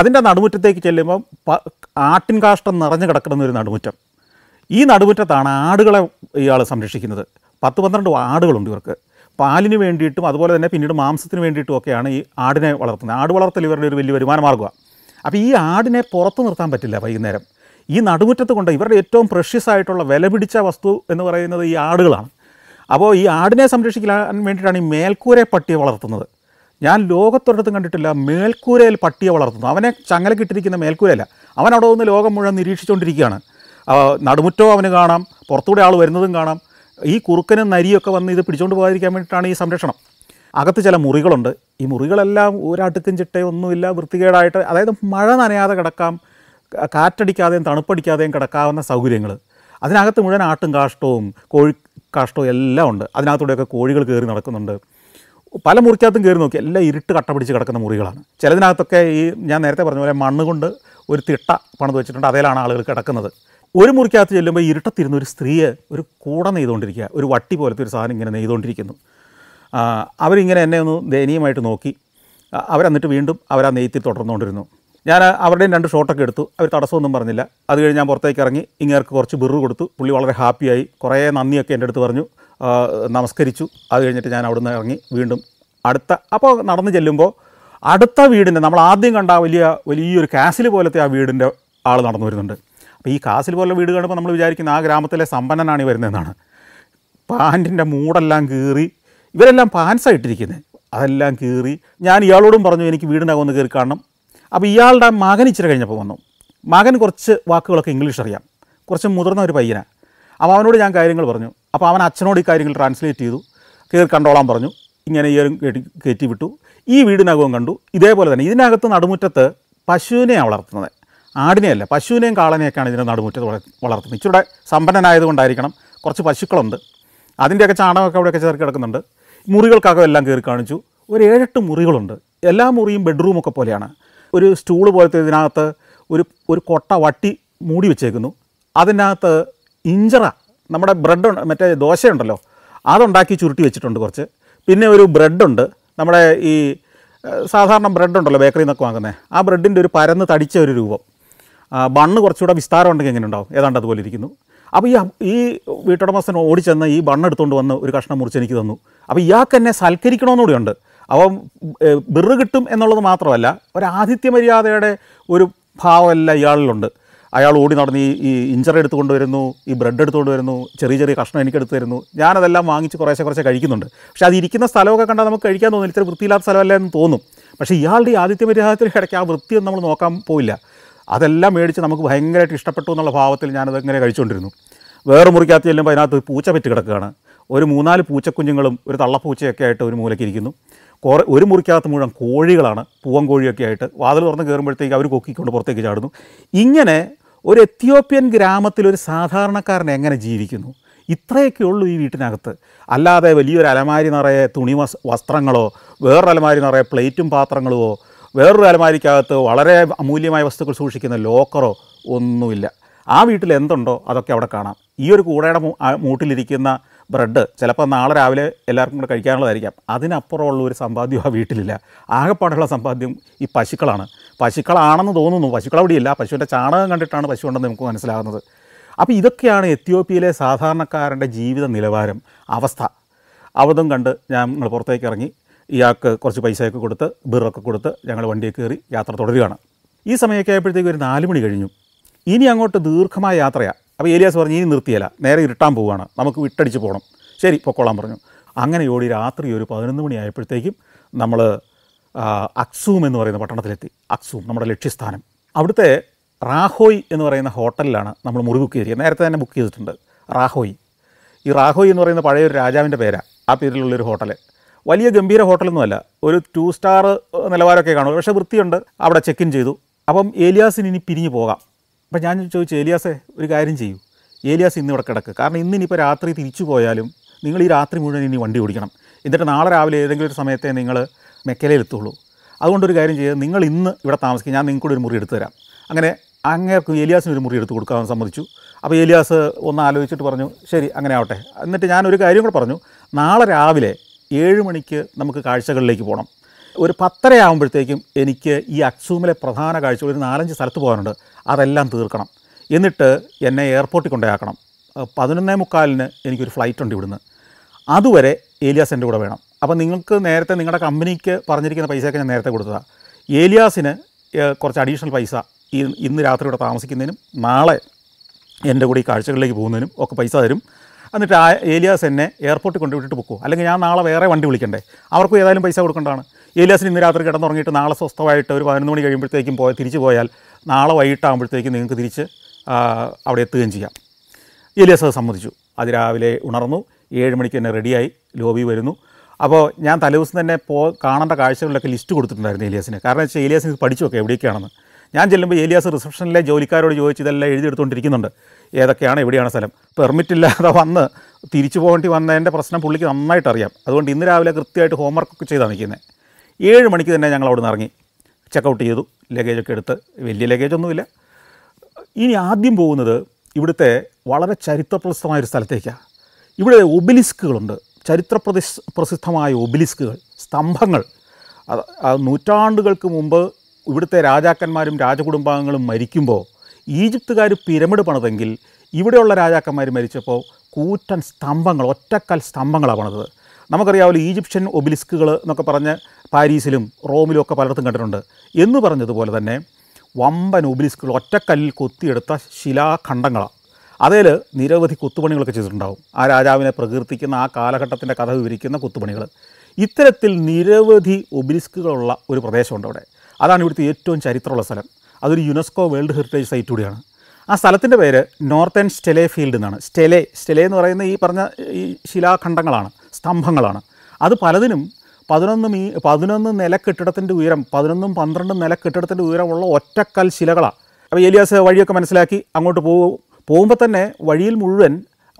അതിൻ്റെ നടുമുറ്റത്തേക്ക് ചെല്ലുമ്പോൾ ആട്ടിൻ കാഷ്ടം നിറഞ്ഞു കിടക്കുന്ന ഒരു നടുമുറ്റം ഈ നടുമുറ്റത്താണ് ആടുകളെ ഇയാൾ സംരക്ഷിക്കുന്നത് പത്ത് പന്ത്രണ്ട് ആടുകളുണ്ട് ഇവർക്ക് പാലിന് വേണ്ടിയിട്ടും അതുപോലെ തന്നെ പിന്നീട് മാംസത്തിന് വേണ്ടിയിട്ടും ഒക്കെയാണ് ഈ ആടിനെ വളർത്തുന്നത് ആട് വളർത്തൽ ഇവരുടെ ഒരു വലിയ വരുമാന മാർഗ്ഗമാണ് അപ്പോൾ ഈ ആടിനെ പുറത്ത് നിർത്താൻ പറ്റില്ല വൈകുന്നേരം ഈ നടുമുറ്റത്ത് കൊണ്ട് ഇവരുടെ ഏറ്റവും പ്രഷ്യസ് ആയിട്ടുള്ള വില പിടിച്ച വസ്തു എന്ന് പറയുന്നത് ഈ ആടുകളാണ് അപ്പോൾ ഈ ആടിനെ സംരക്ഷിക്കാൻ വേണ്ടിയിട്ടാണ് ഈ മേൽക്കൂരെ പട്ടിയെ വളർത്തുന്നത് ഞാൻ ലോകത്തൊരിടത്തും കണ്ടിട്ടില്ല മേൽക്കൂരയിൽ പട്ടിയെ വളർത്തുന്നു അവനെ ചങ്ങലക്കിട്ടിരിക്കുന്ന മേൽക്കൂരയല്ല അവൻ അവിടെ നിന്ന് ലോകം മുഴുവൻ നിരീക്ഷിച്ചുകൊണ്ടിരിക്കുകയാണ് നടുമുറ്റവും അവന് കാണാം പുറത്തൂടെ ആൾ വരുന്നതും കാണാം ഈ കുറുക്കനും നരിയൊക്കെ വന്ന് ഇത് പിടിച്ചുകൊണ്ട് പോകാതിരിക്കാൻ വേണ്ടിയിട്ടാണ് ഈ സംരക്ഷണം അകത്ത് ചില മുറികളുണ്ട് ഈ മുറികളെല്ലാം ഒരടുക്കും ചിട്ടയൊന്നുമില്ല വൃത്തികേടായിട്ട് അതായത് മഴ നനയാതെ കിടക്കാം കാറ്റടിക്കാതെയും തണുപ്പടിക്കാതെയും കിടക്കാവുന്ന സൗകര്യങ്ങൾ അതിനകത്ത് മുഴുവൻ ആട്ടും കാഷ്ടവും കോഴി കാഷ്ടവും എല്ലാം ഉണ്ട് അതിനകത്തൂടെയൊക്കെ കോഴികൾ കയറി നടക്കുന്നുണ്ട് പല മുറിക്കകത്തും കയറി നോക്കി എല്ലാം ഇരുട്ട് കട്ട പിടിച്ച് കിടക്കുന്ന മുറികളാണ് ചിലതിനകത്തൊക്കെ ഈ ഞാൻ നേരത്തെ പറഞ്ഞ പോലെ മണ്ണ് കൊണ്ട് ഒരു തിട്ട പണിത് വെച്ചിട്ടുണ്ട് അതിലാണ് ആളുകൾ കിടക്കുന്നത് ഒരു മുറിക്കകത്ത് ചെല്ലുമ്പോൾ ഇരുട്ടത്തിരുന്ന് ഒരു സ്ത്രീയെ ഒരു കൂട നെയ്തുകൊണ്ടിരിക്കുക ഒരു വട്ടി പോലത്തെ ഒരു സാധനം ഇങ്ങനെ നെയ്തുകൊണ്ടിരിക്കുന്നു അവരിങ്ങനെ എന്നെ ഒന്ന് ദയനീയമായിട്ട് നോക്കി അവരന്നിട്ട് വീണ്ടും അവരാ നെയ്ത്തിൽ തുടർന്നുകൊണ്ടിരുന്നു ഞാൻ അവരുടെയും രണ്ട് ഷോട്ടൊക്കെ എടുത്തു അവർ തടസ്സമൊന്നും പറഞ്ഞില്ല അത് കഴിഞ്ഞ് ഞാൻ പുറത്തേക്ക് ഇറങ്ങി ഇങ്ങേർക്ക് കുറച്ച് ബിറു കൊടുത്തു പുള്ളി വളരെ ഹാപ്പിയായി കുറേ നന്ദിയൊക്കെ എൻ്റെ അടുത്ത് പറഞ്ഞു നമസ്കരിച്ചു അത് കഴിഞ്ഞിട്ട് ഞാൻ അവിടുന്ന് ഇറങ്ങി വീണ്ടും അടുത്ത അപ്പോൾ നടന്നു ചെല്ലുമ്പോൾ അടുത്ത വീടിൻ്റെ നമ്മൾ ആദ്യം കണ്ട വലിയ വലിയൊരു കാസിൽ പോലത്തെ ആ വീടിൻ്റെ ആൾ നടന്നു വരുന്നുണ്ട് അപ്പോൾ ഈ കാസിൽ പോലെ വീട് കാണുമ്പോൾ നമ്മൾ വിചാരിക്കുന്ന ആ ഗ്രാമത്തിലെ സമ്പന്നനാണ് ഈ വരുന്നതെന്നാണ് പാൻറ്റിൻ്റെ മൂടെല്ലാം കീറി ഇവരെല്ലാം പാൻസായിട്ടിരിക്കുന്നത് അതെല്ലാം കീറി ഞാൻ ഇയാളോടും പറഞ്ഞു എനിക്ക് ഒന്ന് കയറി കാണണം അപ്പോൾ ഇയാളുടെ മകൻ ഇച്ചിരി കഴിഞ്ഞപ്പോൾ വന്നു മകൻ കുറച്ച് വാക്കുകളൊക്കെ ഇംഗ്ലീഷ് അറിയാം കുറച്ച് മുതിർന്ന ഒരു പയ്യനാണ് അപ്പോൾ അവനോട് ഞാൻ കാര്യങ്ങൾ പറഞ്ഞു അപ്പോൾ അവൻ അച്ഛനോട് ഈ കാര്യങ്ങൾ ട്രാൻസ്ലേറ്റ് ചെയ്തു കയറി കണ്ടോളാൻ പറഞ്ഞു ഇങ്ങനെ ഈയറും കയറ്റി കയറ്റി വിട്ടു ഈ വീടിനകവും കണ്ടു ഇതേപോലെ തന്നെ ഇതിനകത്ത് നടുമുറ്റത്ത് പശുവിനെയാണ് വളർത്തുന്നത് ആടിനെയല്ല പശുവിനെയും കാളനെയൊക്കെയാണ് ഇതിൻ്റെ നടുമുറ്റത്ത് വളർത്തുന്നത് ഇച്ചിരുടെ സമ്പന്നനായതുകൊണ്ടായിരിക്കണം കുറച്ച് പശുക്കളുണ്ട് അതിൻ്റെയൊക്കെ ചാണകമൊക്കെ അവിടെയൊക്കെ ചേർത്ത് കിടക്കുന്നുണ്ട് മുറികൾക്കകം എല്ലാം കയറി കാണിച്ചു ഒരു ഏഴെട്ട് മുറികളുണ്ട് എല്ലാ മുറിയും ബെഡ്റൂമൊക്കെ പോലെയാണ് ഒരു സ്റ്റൂൾ പോലത്തെ ഇതിനകത്ത് ഒരു ഒരു കൊട്ട വട്ടി മൂടി വെച്ചേക്കുന്നു അതിനകത്ത് ഇഞ്ചറ നമ്മുടെ ബ്രെഡ് മറ്റേ ദോശയുണ്ടല്ലോ അതുണ്ടാക്കി ചുരുട്ടി വെച്ചിട്ടുണ്ട് കുറച്ച് പിന്നെ ഒരു ബ്രെഡുണ്ട് നമ്മുടെ ഈ സാധാരണ ബ്രെഡുണ്ടല്ലോ ബേക്കറിയിൽ നിന്നൊക്കെ വാങ്ങുന്നത് ആ ബ്രെഡിൻ്റെ ഒരു പരന്ന് തടിച്ച ഒരു രൂപം ബണ്ണ് കുറച്ചുകൂടെ വിസ്താരം ഉണ്ടെങ്കിൽ എങ്ങനെ ഉണ്ടാവും ഏതാണ്ട് അതുപോലെ ഇരിക്കുന്നു അപ്പോൾ ഈ ഈ വീട്ടുടമസ്ഥൻ ഓടിച്ചെന്ന് ഈ ബണ്ണ് എടുത്തുകൊണ്ട് വന്ന് ഒരു കഷ്ണം മുറിച്ച് എനിക്ക് തന്നു അപ്പോൾ ഇയാൾക്ക് എന്നെ സൽക്കരിക്കണമെന്നുകൂടി ഉണ്ട് അപ്പോൾ ബിറ് കിട്ടും എന്നുള്ളത് മാത്രമല്ല ഒരാതിഥ്യ മര്യാദയുടെ ഒരു ഭാവമല്ല ഇയാളിലുണ്ട് അയാൾ ഓടി നടന്ന് ഈ ഇഞ്ചറി എടുത്തു കൊണ്ടുവരുന്നു ഈ ബ്രെഡ് എടുത്തുകൊണ്ട് വരുന്നു ചെറിയ ചെറിയ കഷ്ണം എനിക്ക് എടുത്തു തരുന്നു ഞാനതെല്ലാം വാങ്ങിച്ച് കുറേശ്ശെ കുറേശ്ശെ കഴിക്കുന്നുണ്ട് പക്ഷേ അതിരിക്കുന്ന സ്ഥലമൊക്കെ കണ്ടാൽ നമുക്ക് കഴിക്കാൻ തോന്നില്ല ഇത്ര വൃത്തിയില്ലാത്ത സ്ഥലമല്ല എന്ന് തോന്നും പക്ഷേ ഇയാളുടെ ഈ ആദിത്യ മര്യാദത്തിൽ ഇടയ്ക്ക് ആ വൃത്തിയൊന്നും നമ്മൾ നോക്കാൻ പോയില്ല അതെല്ലാം മേടിച്ച് നമുക്ക് ഭയങ്കരമായിട്ട് ഇഷ്ടപ്പെട്ടു എന്നുള്ള ഭാവത്തിൽ ഞാനത് ഇങ്ങനെ കഴിച്ചുകൊണ്ടിരുന്നു വേറെ മുറിക്കാത്ത ചെല്ലുമ്പോൾ അതിനകത്ത് പൂച്ച പെറ്റ് കിടക്കുകയാണ് ഒരു മൂന്നാല് പൂച്ചക്കുഞ്ഞുങ്ങളും ഒരു തള്ളപ്പൂച്ചയൊക്കെ ആയിട്ട് ഒരു മൂലയ്ക്ക് ഇരിക്കുന്നു കുറേ ഒരു മുറിക്കകത്ത് മുഴുവൻ കോഴികളാണ് പൂവൻ കോഴിയൊക്കെ ആയിട്ട് വാതിൽ തുറന്ന് കയറുമ്പോഴത്തേക്ക് അവർ കൊക്കിക്കൊണ്ട് പുറത്തേക്ക് ചാടുന്നു ഇങ്ങനെ ഒരു എത്യോപ്യൻ ഗ്രാമത്തിൽ ഒരു സാധാരണക്കാരൻ എങ്ങനെ ജീവിക്കുന്നു ഇത്രയൊക്കെ ഉള്ളൂ ഈ വീട്ടിനകത്ത് അല്ലാതെ വലിയൊരു അലമാരി നിറയെ തുണി വസ്ത്രങ്ങളോ വേറൊരു അലമാരി നിറയെ പ്ലേറ്റും പാത്രങ്ങളോ വേറൊരു അലമാരിക്കകത്ത് വളരെ അമൂല്യമായ വസ്തുക്കൾ സൂക്ഷിക്കുന്ന ലോക്കറോ ഒന്നുമില്ല ആ വീട്ടിൽ എന്തുണ്ടോ അതൊക്കെ അവിടെ കാണാം ഈ ഒരു കൂടയുടെ മൂട്ടിലിരിക്കുന്ന ബ്രെഡ് ചിലപ്പോൾ നാളെ രാവിലെ എല്ലാവർക്കും കൂടെ കഴിക്കാനുള്ളതായിരിക്കാം അതിനപ്പുറമുള്ള ഒരു സമ്പാദ്യം ആ വീട്ടിലില്ല ആകെപ്പാടുള്ള സമ്പാദ്യം ഈ പശുക്കളാണ് പശുക്കളാണെന്ന് തോന്നുന്നു പശുക്കൾ ഇല്ല പശുവിൻ്റെ ചാണകം കണ്ടിട്ടാണ് പശു ഉണ്ടെന്ന് നമുക്ക് മനസ്സിലാകുന്നത് അപ്പോൾ ഇതൊക്കെയാണ് എത്യോപ്യയിലെ സാധാരണക്കാരൻ്റെ ജീവിത നിലവാരം അവസ്ഥ അവതും കണ്ട് ഞാൻ നിങ്ങൾ പുറത്തേക്ക് ഇറങ്ങി ഇയാൾക്ക് കുറച്ച് പൈസയൊക്കെ കൊടുത്ത് ബിറൊക്കെ കൊടുത്ത് ഞങ്ങൾ വണ്ടിയിൽ കയറി യാത്ര തുടരുകയാണ് ഈ സമയമൊക്കെ ആയപ്പോഴത്തേക്ക് ഒരു നാല് മണി കഴിഞ്ഞു ഇനി അങ്ങോട്ട് ദീർഘമായ യാത്രയാണ് അപ്പോൾ ഏലിയാസ് പറഞ്ഞു ഇനി നിർത്തിയല്ല നേരെ ഇരുട്ടാൻ പോവുകയാണ് നമുക്ക് വിട്ടടിച്ച് പോകണം ശരി പൊക്കോളാൻ പറഞ്ഞു അങ്ങനെ ഓടി രാത്രി ഒരു പതിനൊന്ന് മണിയായപ്പോഴത്തേക്കും നമ്മൾ അക്സൂം എന്ന് പറയുന്ന പട്ടണത്തിലെത്തി അക്സൂം നമ്മുടെ ലക്ഷ്യസ്ഥാനം അവിടുത്തെ റാഹോയ് എന്ന് പറയുന്ന ഹോട്ടലിലാണ് നമ്മൾ മുറി ബുക്ക് ചെയ്തിരിക്കുക നേരത്തെ തന്നെ ബുക്ക് ചെയ്തിട്ടുണ്ട് റാഹോയ് ഈ റാഹോയ് എന്ന് പറയുന്ന പഴയ ഒരു രാജാവിൻ്റെ പേരാണ് ആ പേരിലുള്ളൊരു ഹോട്ടൽ വലിയ ഗംഭീര ഹോട്ടലൊന്നുമല്ല ഒരു ടു സ്റ്റാർ നിലവാരമൊക്കെ കാണും പക്ഷേ വൃത്തിയുണ്ട് അവിടെ ചെക്ക് ഇൻ ചെയ്തു അപ്പം ഏലിയാസിന് ഇനി പിരിഞ്ഞു പോകാം അപ്പം ഞാൻ ചോദിച്ചു ഏലിയാസെ ഒരു കാര്യം ചെയ്യൂ ഏലിയാസ് ഇന്ന് ഇവിടെ കിടക്ക് കാരണം ഇന്ന് ഇനിയിപ്പോൾ രാത്രി തിരിച്ചു പോയാലും നിങ്ങൾ ഈ രാത്രി മുഴുവൻ ഇനി വണ്ടി ഓടിക്കണം എന്നിട്ട് നാളെ രാവിലെ ഏതെങ്കിലും ഒരു സമയത്തെ നിങ്ങൾ മെക്കലയിലെത്തുള്ളൂ അതുകൊണ്ടൊരു കാര്യം ചെയ്യുക നിങ്ങൾ ഇന്ന് ഇവിടെ താമസിക്കുക ഞാൻ നിങ്ങൾക്കൂടെ ഒരു മുറി എടുത്തു തരാം അങ്ങനെ അങ്ങേർക്ക് ഏലിയാസിന് ഒരു മുറി എടുത്ത് കൊടുക്കാൻ സമ്മതിച്ചു അപ്പോൾ ഏലിയാസ് ഒന്ന് ആലോചിച്ചിട്ട് പറഞ്ഞു ശരി അങ്ങനെ ആവട്ടെ എന്നിട്ട് ഞാനൊരു കാര്യം കൂടെ പറഞ്ഞു നാളെ രാവിലെ ഏഴ് മണിക്ക് നമുക്ക് കാഴ്ചകളിലേക്ക് പോകണം ഒരു പത്തരയാകുമ്പോഴത്തേക്കും എനിക്ക് ഈ അക്സൂമിലെ പ്രധാന കാഴ്ചകൾ ഒരു നാലഞ്ച് സ്ഥലത്ത് പോകാനുണ്ട് അതെല്ലാം തീർക്കണം എന്നിട്ട് എന്നെ എയർപോർട്ടിൽ കൊണ്ടുപോയാക്കണം പതിനൊന്നേ മുക്കാലിന് എനിക്കൊരു ഫ്ലൈറ്റ് ഉണ്ട് ഇവിടുന്ന് അതുവരെ ഏലിയാസിൻ്റെ കൂടെ വേണം അപ്പോൾ നിങ്ങൾക്ക് നേരത്തെ നിങ്ങളുടെ കമ്പനിക്ക് പറഞ്ഞിരിക്കുന്ന പൈസയൊക്കെ ഞാൻ നേരത്തെ കൊടുത്തതാണ് ഏലിയാസിന് കുറച്ച് അഡീഷണൽ പൈസ ഈ ഇന്ന് രാത്രി ഇവിടെ താമസിക്കുന്നതിനും നാളെ എൻ്റെ കൂടെ ഈ കാഴ്ചകളിലേക്ക് പോകുന്നതിനും ഒക്കെ പൈസ തരും എന്നിട്ട് ആ ഏലിയാസ് എന്നെ എയർപോർട്ടിൽ കൊണ്ടുവിട്ടിട്ട് പൊക്കോ അല്ലെങ്കിൽ ഞാൻ നാളെ വേറെ വണ്ടി വിളിക്കണ്ടേ അവർക്കും ഏതായാലും പൈസ കൊടുക്കേണ്ടതാണ് ഏലിയാസിന് ഇന്ന് രാത്രി കിടന്നുറങ്ങിയിട്ട് നാളെ സ്വസ്ഥമായിട്ട് ഒരു പതിനൊന്ന് മണി കഴിയുമ്പോഴത്തേക്കും പോയ തിരിച്ചു പോയാൽ നാളെ വൈകിട്ടാകുമ്പോഴത്തേക്കും നിങ്ങൾക്ക് തിരിച്ച് അവിടെ എത്തുകയും ചെയ്യാം ഏലിയാസ് അത് സമ്മതിച്ചു രാവിലെ ഉണർന്നു ഏഴ് മണിക്ക് തന്നെ റെഡിയായി ലോബി വരുന്നു അപ്പോൾ ഞാൻ തലേദിവസം തന്നെ പോ കാണേണ്ട കാഴ്ചകളിലൊക്കെ ലിസ്റ്റ് കൊടുത്തിട്ടുണ്ടായിരുന്നു ഏലിയാസിന് കാരണം വെച്ചാൽ ഏലിയാസിന് ഇത് പഠിച്ചു എവിടെയൊക്കെയാണെന്ന് ഞാൻ ചെല്ലുമ്പോൾ ഏലിയാസ് റിസപ്ഷനിലെ ജോലിക്കാരോട് ചോദിച്ച് ഇതെല്ലാം എഴുതിയെടുത്തുകൊണ്ടിരിക്കുന്നുണ്ട് ഏതൊക്കെയാണ് എവിടെയാണ് സ്ഥലം പെർമിറ്റ് ഇല്ലാതെ വന്ന് തിരിച്ചു പോകേണ്ടി വന്നതിൻ്റെ പ്രശ്നം പുള്ളിക്ക് നന്നായിട്ട് അറിയാം അതുകൊണ്ട് ഇന്ന് രാവിലെ കൃത്യമായിട്ട് ഹോംവർക്കൊക്കെ ചെയ്താണ് നിൽക്കുന്നത് ഏഴ് മണിക്ക് തന്നെ ഞങ്ങൾ അവിടെ നിന്ന് ഇറങ്ങി ചെക്കൗട്ട് ചെയ്തു ലഗേജൊക്കെ എടുത്ത് വലിയ ലഗേജൊന്നുമില്ല ഇനി ആദ്യം പോകുന്നത് ഇവിടുത്തെ വളരെ ചരിത്രപ്രസിദ്ധമായൊരു സ്ഥലത്തേക്കാണ് ഇവിടെ ഒബിലിസ്കുകളുണ്ട് ചരിത്ര പ്രസിദ്ധമായ ഒബിലിസ്കുകൾ സ്തംഭങ്ങൾ അത് നൂറ്റാണ്ടുകൾക്ക് മുമ്പ് ഇവിടുത്തെ രാജാക്കന്മാരും രാജകുടുംബാംഗങ്ങളും മരിക്കുമ്പോൾ ഈജിപ്തുകാർ പിരമിഡ് പണിതെങ്കിൽ ഇവിടെയുള്ള രാജാക്കന്മാർ മരിച്ചപ്പോൾ കൂറ്റൻ സ്തംഭങ്ങൾ ഒറ്റക്കൽ സ്തംഭങ്ങളാണ് പണിതത് നമുക്കറിയാമല്ലോ ഈജിപ്ഷ്യൻ ഒബിലിസ്കുകൾ എന്നൊക്കെ പറഞ്ഞ് പാരീസിലും റോമിലും ഒക്കെ പലയിടത്തും കണ്ടിട്ടുണ്ട് എന്ന് പറഞ്ഞതുപോലെ തന്നെ വമ്പൻ ഒബിലിസ്കുകൾ ഒറ്റക്കല്ലിൽ കൊത്തിയെടുത്ത ശിലാഖണ്ഡങ്ങളാണ് അതിൽ നിരവധി കൊത്തുപണികളൊക്കെ ചെയ്തിട്ടുണ്ടാവും ആ രാജാവിനെ പ്രകീർത്തിക്കുന്ന ആ കാലഘട്ടത്തിൻ്റെ കഥ വിവരിക്കുന്ന കൊത്തുപണികൾ ഇത്തരത്തിൽ നിരവധി ഒബിലിസ്കുകളുള്ള ഒരു പ്രദേശമുണ്ട് അവിടെ അതാണ് ഇവിടുത്തെ ഏറ്റവും ചരിത്രമുള്ള സ്ഥലം അതൊരു യുനെസ്കോ വേൾഡ് ഹെറിറ്റേജ് സൈറ്റ് കൂടിയാണ് ആ സ്ഥലത്തിൻ്റെ പേര് നോർത്തേൺ സ്റ്റെലേ ഫീൽഡ് എന്നാണ് സ്റ്റെലേ സ്റ്റെലേ എന്ന് പറയുന്ന ഈ പറഞ്ഞ ഈ ശിലാഖണ്ഡങ്ങളാണ് സ്തംഭങ്ങളാണ് അത് പലതിനും പതിനൊന്ന് മീ പതിനൊന്ന് നില കെട്ടിടത്തിൻ്റെ ഉയരം പതിനൊന്നും പന്ത്രണ്ടും നില കെട്ടിടത്തിൻ്റെ ഉയരമുള്ള ഒറ്റക്കൽ ശിലകളാണ് അപ്പോൾ ഏലിയാസ് വഴിയൊക്കെ മനസ്സിലാക്കി അങ്ങോട്ട് പോകും പോകുമ്പോൾ തന്നെ വഴിയിൽ മുഴുവൻ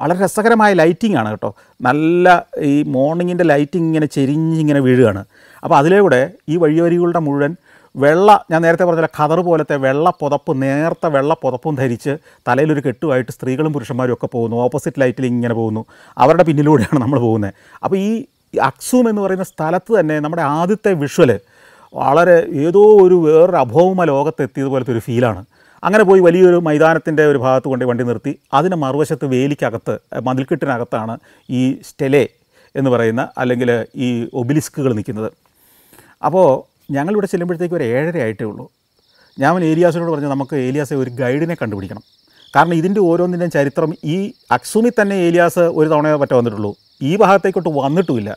വളരെ രസകരമായ ലൈറ്റിംഗ് ആണ് കേട്ടോ നല്ല ഈ മോർണിങ്ങിൻ്റെ ലൈറ്റിംഗ് ഇങ്ങനെ ചെരിഞ്ഞിങ്ങനെ വീഴുകയാണ് അപ്പോൾ അതിലൂടെ ഈ വഴിയരികളുടെ മുഴുവൻ വെള്ള ഞാൻ നേരത്തെ പറഞ്ഞ ഖദർ പോലത്തെ വെള്ള പുതപ്പ് നേർത്ത വെള്ള പുതപ്പും ധരിച്ച് തലയിലൊരു കെട്ടുമായിട്ട് സ്ത്രീകളും പുരുഷന്മാരും ഒക്കെ പോകുന്നു ഓപ്പോസിറ്റ് ലൈറ്റിൽ ഇങ്ങനെ പോകുന്നു അവരുടെ പിന്നിലൂടെയാണ് നമ്മൾ പോകുന്നത് അപ്പോൾ ഈ അക്സൂം എന്ന് പറയുന്ന സ്ഥലത്ത് തന്നെ നമ്മുടെ ആദ്യത്തെ വിഷ്വല് വളരെ ഏതോ ഒരു വേറൊരു അഭൗമ ലോകത്തെത്തിയതുപോലത്തെ ഒരു ഫീലാണ് അങ്ങനെ പോയി വലിയൊരു മൈതാനത്തിൻ്റെ ഒരു ഭാഗത്ത് കൊണ്ട് വണ്ടി നിർത്തി അതിൻ്റെ മറുവശത്ത് വേലിക്കകത്ത് മതിൽക്കെട്ടിനകത്താണ് ഈ സ്റ്റെലെ എന്ന് പറയുന്ന അല്ലെങ്കിൽ ഈ ഒബിലിസ്കുകൾ നിൽക്കുന്നത് അപ്പോൾ ഞങ്ങളിവിടെ ചെല്ലുമ്പോഴത്തേക്ക് ഒരു ഏഴര ആയിട്ടേ ഉള്ളൂ ഞാൻ ഏലിയാസിനോട് പറഞ്ഞു നമുക്ക് ഏലിയാസെ ഒരു ഗൈഡിനെ കണ്ടുപിടിക്കണം കാരണം ഇതിൻ്റെ ഓരോന്നിൻ്റെയും ചരിത്രം ഈ അക്സുമി തന്നെ ഏലിയാസ് ഒരു തവണയോ പറ്റ വന്നിട്ടുള്ളൂ ഈ ഭാഗത്തേക്കോട്ട് വന്നിട്ടുമില്ല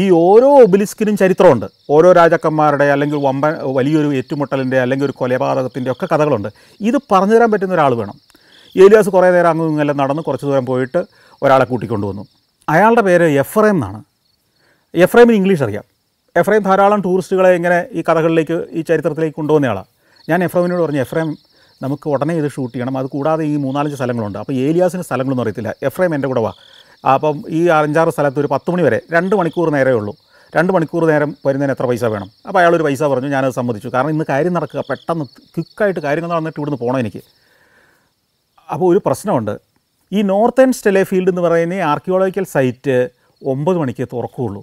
ഈ ഓരോ ഒബിലിസ്കിനും ചരിത്രമുണ്ട് ഓരോ രാജാക്കന്മാരുടെ അല്ലെങ്കിൽ വമ്പ വലിയൊരു ഏറ്റുമുട്ടലിൻ്റെ അല്ലെങ്കിൽ ഒരു കൊലപാതകത്തിൻ്റെ ഒക്കെ കഥകളുണ്ട് ഇത് പറഞ്ഞു തരാൻ പറ്റുന്ന ഒരാൾ വേണം ഏലിയാസ് കുറേ നേരം അങ്ങും ഇങ്ങനെ നടന്ന് കുറച്ച് ദൂരം പോയിട്ട് ഒരാളെ കൂട്ടിക്കൊണ്ടുവന്നു അയാളുടെ പേര് എഫ്രൈം എന്നാണ് എഫ്രൈമിന് ഇംഗ്ലീഷ് അറിയാം എഫ്രൈം ധാരാളം ടൂറിസ്റ്റുകളെ ഇങ്ങനെ ഈ കഥകളിലേക്ക് ഈ ചരിത്രത്തിലേക്ക് കൊണ്ടുവന്നയാളാണ് ഞാൻ എഫ്രൈമിനോട് പറഞ്ഞു എഫ്രൈം നമുക്ക് ഉടനെ ഇത് ഷൂട്ട് ചെയ്യണം അത് കൂടാതെ ഈ മൂന്നാലഞ്ച് സ്ഥലങ്ങളുണ്ട് അപ്പോൾ ഏലിയാസിന് സ്ഥലങ്ങളൊന്നും അറിയത്തില്ല എഫ്രൈം എൻ്റെ കൂടെ വാ അപ്പം ഈ അഞ്ചാറ് സ്ഥലത്ത് ഒരു പത്ത് മണി വരെ രണ്ട് മണിക്കൂർ നേരമേ ഉള്ളൂ രണ്ട് മണിക്കൂർ നേരം വരുന്നതിന് എത്ര പൈസ വേണം അപ്പോൾ അയാളൊരു പൈസ പറഞ്ഞു ഞാനത് സമ്മതിച്ചു കാരണം ഇന്ന് കാര്യം നടക്കുക പെട്ടെന്ന് ക്വിക്കായിട്ട് കാര്യങ്ങൾ നടന്നിട്ട് ഇവിടുന്ന് പോകണം എനിക്ക് അപ്പോൾ ഒരു പ്രശ്നമുണ്ട് ഈ നോർത്തേൺ സ്റ്റെലെ ഫീൽഡ് എന്ന് പറയുന്ന ആർക്കിയോളജിക്കൽ സൈറ്റ് ഒമ്പത് മണിക്ക് തുറക്കുകയുള്ളൂ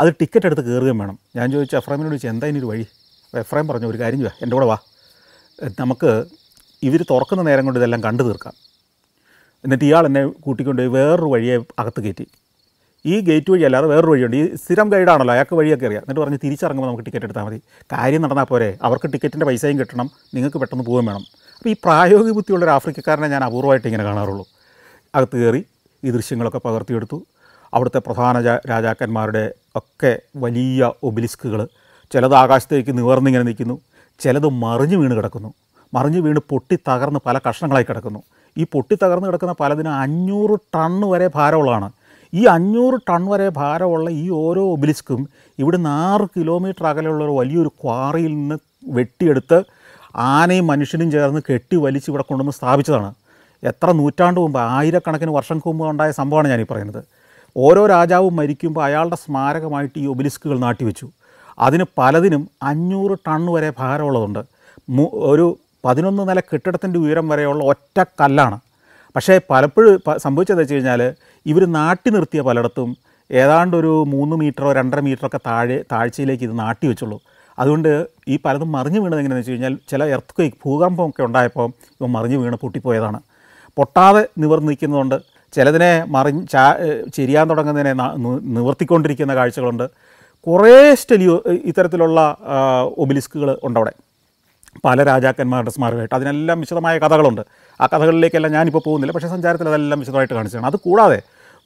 അത് ടിക്കറ്റ് എടുത്ത് കയറുകയും വേണം ഞാൻ ചോദിച്ചു എഫ്രൈമിനോട് ചോദിച്ചാൽ എന്താ ഇനി ഒരു വഴി എഫ്രൈം പറഞ്ഞു ഒരു കാര്യം ചെയ്യാം എൻ്റെ കൂടെ വാ നമുക്ക് ഇവർ തുറക്കുന്ന നേരം കൊണ്ട് ഇതെല്ലാം കണ്ടു തീർക്കാം എന്നിട്ട് ഇയാൾ എന്നെ കൂട്ടിക്കൊണ്ട് വേറൊരു വഴിയെ അകത്ത് കയറ്റി ഈ ഗേറ്റ് വഴി അല്ലാതെ വേറൊരു വഴിയുണ്ട് ഈ സ്ഥിരം ഗൈഡാണല്ലോ അയാൾക്ക് വഴിയൊക്കെ അറിയാം എന്നിട്ട് പറഞ്ഞ് തിരിച്ചിറങ്ങുമ്പോൾ നമുക്ക് ടിക്കറ്റ് എടുത്താൽ മതി കാര്യം നടന്നാൽ പോരെ അവർക്ക് ടിക്കറ്റിൻ്റെ പൈസയും കിട്ടണം നിങ്ങൾക്ക് പെട്ടെന്ന് പോവുകയും വേണം അപ്പോൾ ഈ പ്രായോഗിക ബുദ്ധിയുള്ള ഒരു ആഫ്രിക്കക്കാരനെ ഞാൻ അപൂർവമായിട്ട് ഇങ്ങനെ കാണാറുള്ളൂ അകത്ത് കയറി ഈ ദൃശ്യങ്ങളൊക്കെ പകർത്തിയെടുത്തു അവിടുത്തെ പ്രധാന രാജാക്കന്മാരുടെ ഒക്കെ വലിയ ഒബിലിസ്കുകൾ ചിലത് ആകാശത്തേക്ക് നിവർന്നിങ്ങനെ നിൽക്കുന്നു ചിലത് മറിഞ്ഞു വീണ് കിടക്കുന്നു മറിഞ്ഞു വീണ് പൊട്ടി തകർന്ന് പല കഷ്ണങ്ങളായി കിടക്കുന്നു ഈ പൊട്ടി തകർന്ന് കിടക്കുന്ന പലതിന് അഞ്ഞൂറ് ടൺ വരെ ഭാരമുള്ളതാണ് ഈ അഞ്ഞൂറ് ടൺ വരെ ഭാരമുള്ള ഈ ഓരോ ഒബിലിസ്കും ഇവിടുന്ന് ആറ് കിലോമീറ്റർ അകലെയുള്ള ഒരു വലിയൊരു ക്വാറിയിൽ നിന്ന് വെട്ടിയെടുത്ത് ആനയും മനുഷ്യനും ചേർന്ന് കെട്ടി വലിച്ച് ഇവിടെ കൊണ്ടുവന്ന് സ്ഥാപിച്ചതാണ് എത്ര നൂറ്റാണ്ട് മുമ്പ് ആയിരക്കണക്കിന് വർഷം മുമ്പ് ഉണ്ടായ സംഭവമാണ് ഞാനീ പറയുന്നത് ഓരോ രാജാവും മരിക്കുമ്പോൾ അയാളുടെ സ്മാരകമായിട്ട് ഈ ഒബിലിസ്കുകൾ നാട്ടിവെച്ചു അതിന് പലതിനും അഞ്ഞൂറ് ടൺ വരെ ഭാരമുള്ളതുണ്ട് ഒരു പതിനൊന്ന് നില കെട്ടിടത്തിൻ്റെ ഉയരം വരെയുള്ള ഒറ്റ കല്ലാണ് പക്ഷേ പലപ്പോഴും സംഭവിച്ചത് വെച്ച് കഴിഞ്ഞാൽ ഇവർ നാട്ടി നിർത്തിയ പലയിടത്തും ഏതാണ്ട് ഒരു മൂന്ന് മീറ്ററോ രണ്ടര മീറ്ററോ ഒക്കെ താഴെ താഴ്ചയിലേക്ക് ഇത് നാട്ടി വെച്ചുള്ളൂ അതുകൊണ്ട് ഈ പലതും മറിഞ്ഞു വീണത് എങ്ങനെയാണെന്ന് വെച്ച് കഴിഞ്ഞാൽ ചില എർത്ത് ക്വേക്ക് ഭൂകമ്പമൊക്കെ ഉണ്ടായപ്പോൾ ഇവ മറിഞ്ഞു വീണ് പൊട്ടിപ്പോയതാണ് പൊട്ടാതെ നിൽക്കുന്നതുകൊണ്ട് ചിലതിനെ മറി ചാ ചെരിയാൻ തുടങ്ങുന്നതിനെ നിവർത്തിക്കൊണ്ടിരിക്കുന്ന കാഴ്ചകളുണ്ട് കുറേ സ്റ്റെലിയോ ഇത്തരത്തിലുള്ള ഒബിലിസ്കുകൾ ഉണ്ടവിടെ പല രാജാക്കന്മാരുടെ സ്മാരകമായിട്ട് അതിനെല്ലാം വിശദമായ കഥകളുണ്ട് ആ കഥകളിലേക്കെല്ലാം ഞാനിപ്പോൾ പോകുന്നില്ല പക്ഷേ സഞ്ചാരത്തിൽ അതെല്ലാം വിശദമായിട്ട് കാണിച്ചതാണ് അത് കൂടാതെ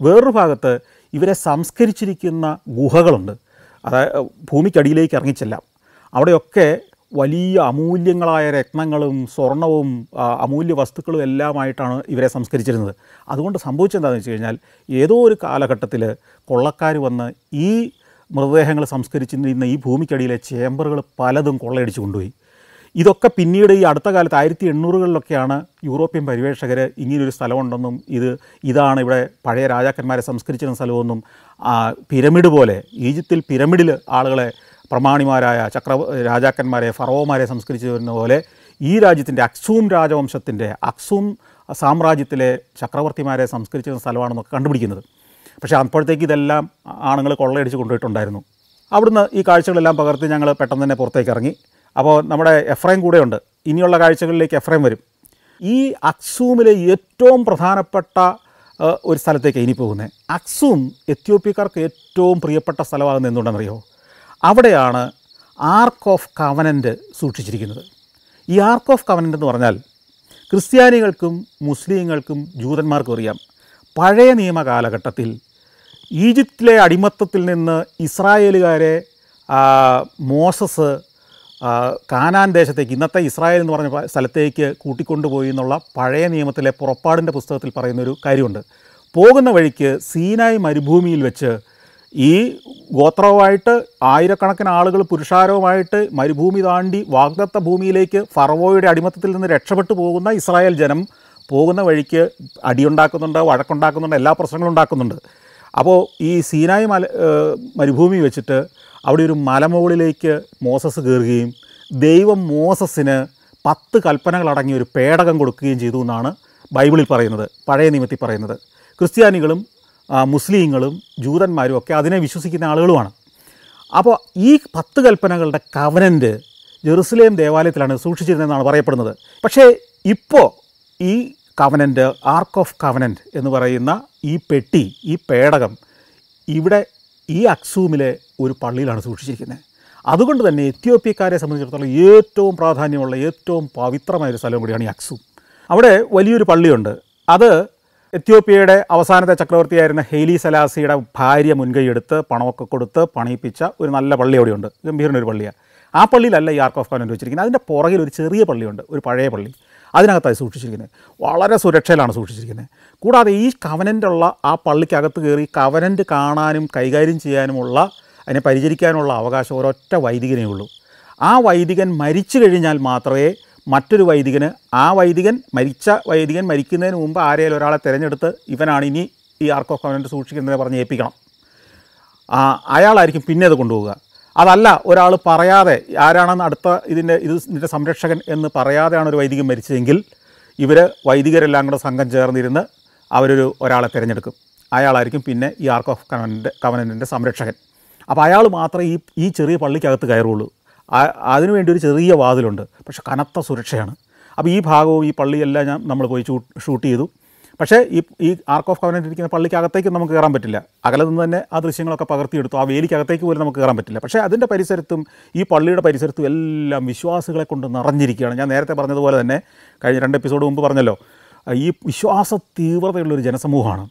വേറൊരു ഭാഗത്ത് ഇവരെ സംസ്കരിച്ചിരിക്കുന്ന ഗുഹകളുണ്ട് അതായത് ഭൂമിക്കടിയിലേക്ക് ഇറങ്ങിച്ചെല്ലാം അവിടെയൊക്കെ വലിയ അമൂല്യങ്ങളായ രത്നങ്ങളും സ്വർണവും അമൂല്യ വസ്തുക്കളും എല്ലാമായിട്ടാണ് ഇവരെ സംസ്കരിച്ചിരുന്നത് അതുകൊണ്ട് സംഭവിച്ചെന്താണെന്ന് വെച്ച് കഴിഞ്ഞാൽ ഏതോ ഒരു കാലഘട്ടത്തിൽ കൊള്ളക്കാർ വന്ന് ഈ മൃതദേഹങ്ങൾ സംസ്കരിച്ചിരുന്ന ഈ ഭൂമിക്കടിയിലെ ചേമ്പറുകൾ പലതും കൊള്ളയടിച്ചു കൊണ്ടുപോയി ഇതൊക്കെ പിന്നീട് ഈ അടുത്ത കാലത്ത് ആയിരത്തി എണ്ണൂറുകളിലൊക്കെയാണ് യൂറോപ്യൻ പരിവേഷകർ ഇങ്ങനെയൊരു സ്ഥലമുണ്ടെന്നും ഇത് ഇതാണ് ഇവിടെ പഴയ രാജാക്കന്മാരെ സംസ്കരിച്ചിരുന്ന സ്ഥലമൊന്നും പിരമിഡ് പോലെ ഈജിപ്തിൽ പിരമിഡിൽ ആളുകളെ പ്രമാണിമാരായ ചക്ര രാജാക്കന്മാരെ ഫറോമാരെ സംസ്കരിച്ചു വരുന്ന പോലെ ഈ രാജ്യത്തിൻ്റെ അക്സൂം രാജവംശത്തിൻ്റെ അക്സൂം സാമ്രാജ്യത്തിലെ ചക്രവർത്തിമാരെ സംസ്കരിച്ചിരുന്ന സ്ഥലമാണെന്നൊക്കെ കണ്ടുപിടിക്കുന്നത് പക്ഷേ അപ്പോഴത്തേക്ക് ഇതെല്ലാം ആണുങ്ങൾ കൊള്ളയടിച്ച് കൊണ്ടുപോയിട്ടുണ്ടായിരുന്നു അവിടുന്ന് ഈ കാഴ്ചകളെല്ലാം പകർത്തി ഞങ്ങൾ പെട്ടെന്ന് തന്നെ പുറത്തേക്ക് ഇറങ്ങി അപ്പോൾ നമ്മുടെ എഫ്രൈം കൂടെയുണ്ട് ഇനിയുള്ള കാഴ്ചകളിലേക്ക് എഫ്രൈം വരും ഈ അക്സൂമിലെ ഏറ്റവും പ്രധാനപ്പെട്ട ഒരു സ്ഥലത്തേക്ക് ഇനി പോകുന്നത് അക്സൂം എത്യോപ്യക്കാർക്ക് ഏറ്റവും പ്രിയപ്പെട്ട സ്ഥലമാകുന്നത് എന്തുകൊണ്ടെന്നറിയോ അവിടെയാണ് ആർക്ക് ഓഫ് കവനൻ്റ് സൂക്ഷിച്ചിരിക്കുന്നത് ഈ ആർക്ക് ഓഫ് കവനൻ്റ് എന്ന് പറഞ്ഞാൽ ക്രിസ്ത്യാനികൾക്കും മുസ്ലിങ്ങൾക്കും ജൂതന്മാർക്കും അറിയാം പഴയ നിയമ കാലഘട്ടത്തിൽ ഈജിപ്തിലെ അടിമത്തത്തിൽ നിന്ന് ഇസ്രായേലുകാരെ മോസസ് കാനാൻ ദേശത്തേക്ക് ഇന്നത്തെ ഇസ്രായേൽ എന്ന് പറഞ്ഞ സ്ഥലത്തേക്ക് കൂട്ടിക്കൊണ്ടുപോയി എന്നുള്ള പഴയ നിയമത്തിലെ പുറപ്പാടിൻ്റെ പുസ്തകത്തിൽ പറയുന്നൊരു കാര്യമുണ്ട് പോകുന്ന വഴിക്ക് സീനായ് മരുഭൂമിയിൽ വെച്ച് ഈ ഗോത്രവുമായിട്ട് ആയിരക്കണക്കിന് ആളുകൾ പുരുഷാരവുമായിട്ട് മരുഭൂമി താണ്ടി വാഗ്ദത്ത ഭൂമിയിലേക്ക് ഫറവോയുടെ അടിമത്തത്തിൽ നിന്ന് രക്ഷപ്പെട്ടു പോകുന്ന ഇസ്രായേൽ ജനം പോകുന്ന വഴിക്ക് അടിയുണ്ടാക്കുന്നുണ്ട് വഴക്കുണ്ടാക്കുന്നുണ്ട് എല്ലാ പ്രശ്നങ്ങളും ഉണ്ടാക്കുന്നുണ്ട് അപ്പോൾ ഈ സീനായി മല മരുഭൂമി വെച്ചിട്ട് അവിടെ ഒരു മലമുകളിലേക്ക് മോസസ് കയറുകയും ദൈവം മോസസ്സിന് പത്ത് കൽപ്പനകളടങ്ങിയ ഒരു പേടകം കൊടുക്കുകയും ചെയ്തു എന്നാണ് ബൈബിളിൽ പറയുന്നത് പഴയ നിയമത്തിൽ പറയുന്നത് ക്രിസ്ത്യാനികളും മുസ്ലിങ്ങളും ജൂതന്മാരും ഒക്കെ അതിനെ വിശ്വസിക്കുന്ന ആളുകളുമാണ് അപ്പോൾ ഈ പത്ത് കൽപ്പനകളുടെ കവനൻ്റ് ജെറുസലേം ദേവാലയത്തിലാണ് സൂക്ഷിച്ചിരുന്നതെന്നാണ് പറയപ്പെടുന്നത് പക്ഷേ ഇപ്പോൾ ഈ കവനൻ്റ് ആർക്ക് ഓഫ് കവനൻ്റ് എന്ന് പറയുന്ന ഈ പെട്ടി ഈ പേടകം ഇവിടെ ഈ അക്സൂമിലെ ഒരു പള്ളിയിലാണ് സൂക്ഷിച്ചിരിക്കുന്നത് അതുകൊണ്ട് തന്നെ എത്യോപ്യക്കാരെ സംബന്ധിച്ചിടത്തോളം ഏറ്റവും പ്രാധാന്യമുള്ള ഏറ്റവും പവിത്രമായ ഒരു സ്ഥലം കൂടിയാണ് ഈ അക്സൂം അവിടെ വലിയൊരു പള്ളിയുണ്ട് അത് എത്യോപ്യയുടെ അവസാനത്തെ ചക്രവർത്തിയായിരുന്ന ഹെയ്ലി സലാസിയുടെ ഭാര്യ മുൻകൈയെടുത്ത് പണമൊക്കെ കൊടുത്ത് പണിയിപ്പിച്ച ഒരു നല്ല പള്ളി അവിടെയുണ്ട് ഗംഭീരനൊരു പള്ളിയാണ് ആ പള്ളിയിലല്ല ഈ ആർക്ക് ഓഫ് കോൺവെൻറ്റ് വെച്ചിരിക്കുന്നത് അതിൻ്റെ പുറകിൽ ഒരു ചെറിയ പള്ളിയുണ്ട് ഒരു പഴയ പള്ളി അതിനകത്തായി സൂക്ഷിച്ചിരിക്കുന്നത് വളരെ സുരക്ഷയിലാണ് സൂക്ഷിച്ചിരിക്കുന്നത് കൂടാതെ ഈ കവനൻ്റുള്ള ആ പള്ളിക്കകത്ത് കയറി കവനൻ്റ് കാണാനും കൈകാര്യം ചെയ്യാനുമുള്ള അതിനെ പരിചരിക്കാനുള്ള അവകാശം ഒരൊറ്റ വൈദികനേ ഉള്ളൂ ആ വൈദികൻ മരിച്ചു കഴിഞ്ഞാൽ മാത്രമേ മറ്റൊരു വൈദികന് ആ വൈദികൻ മരിച്ച വൈദികൻ മരിക്കുന്നതിന് മുമ്പ് ആരെയും ഒരാളെ തിരഞ്ഞെടുത്ത് ഇവനാണ് ഇനി ഈ ആർക്ക് ഓഫ് കവനൻ്റ് സൂക്ഷിക്കുന്നതിനെ പറഞ്ഞ് ഏൽപ്പിക്കണം അയാളായിരിക്കും പിന്നെ അത് കൊണ്ടുപോവുക അതല്ല ഒരാൾ പറയാതെ ആരാണെന്ന് അടുത്ത ഇതിൻ്റെ ഇത് ഇതിൻ്റെ സംരക്ഷകൻ എന്ന് പറയാതെയാണ് ഒരു വൈദികൻ മരിച്ചതെങ്കിൽ ഇവർ വൈദികരെല്ലാം കൂടെ സംഘം ചേർന്നിരുന്ന് അവരൊരു ഒരാളെ തിരഞ്ഞെടുക്കും അയാളായിരിക്കും പിന്നെ ഈ ആർക്ക് ഓഫ് കവനൻ്റെ കവനൻ്റെ സംരക്ഷകൻ അപ്പോൾ അയാൾ മാത്രമേ ഈ ഈ ചെറിയ പള്ളിക്കകത്ത് കയറുള്ളൂ അതിനുവേണ്ടി ഒരു ചെറിയ വാതിലുണ്ട് പക്ഷെ കനത്ത സുരക്ഷയാണ് അപ്പോൾ ഈ ഭാഗവും ഈ പള്ളിയെല്ലാം ഞാൻ നമ്മൾ പോയി ഷൂട്ട് ചെയ്തു പക്ഷേ ഈ ഈ ആർക്ക് ഓഫ് കവനൻ്റ് ഇരിക്കുന്ന പള്ളിക്കകത്തേക്കും നമുക്ക് കയറാൻ പറ്റില്ല അകലെ നിന്ന് തന്നെ ആ ദൃശ്യങ്ങളൊക്കെ പകർത്തിയെടുത്തു ആ വേലിക്കകത്തേക്ക് പോലും നമുക്ക് കയറാൻ പറ്റില്ല പക്ഷേ അതിൻ്റെ പരിസരത്തും ഈ പള്ളിയുടെ പരിസരത്തും എല്ലാം വിശ്വാസികളെ കൊണ്ട് നിറഞ്ഞിരിക്കുകയാണ് ഞാൻ നേരത്തെ പറഞ്ഞതുപോലെ തന്നെ കഴിഞ്ഞ രണ്ട് എപ്പിസോഡ് മുമ്പ് പറഞ്ഞല്ലോ ഈ വിശ്വാസ തീവ്രതയുള്ളൊരു ജനസമൂഹമാണ്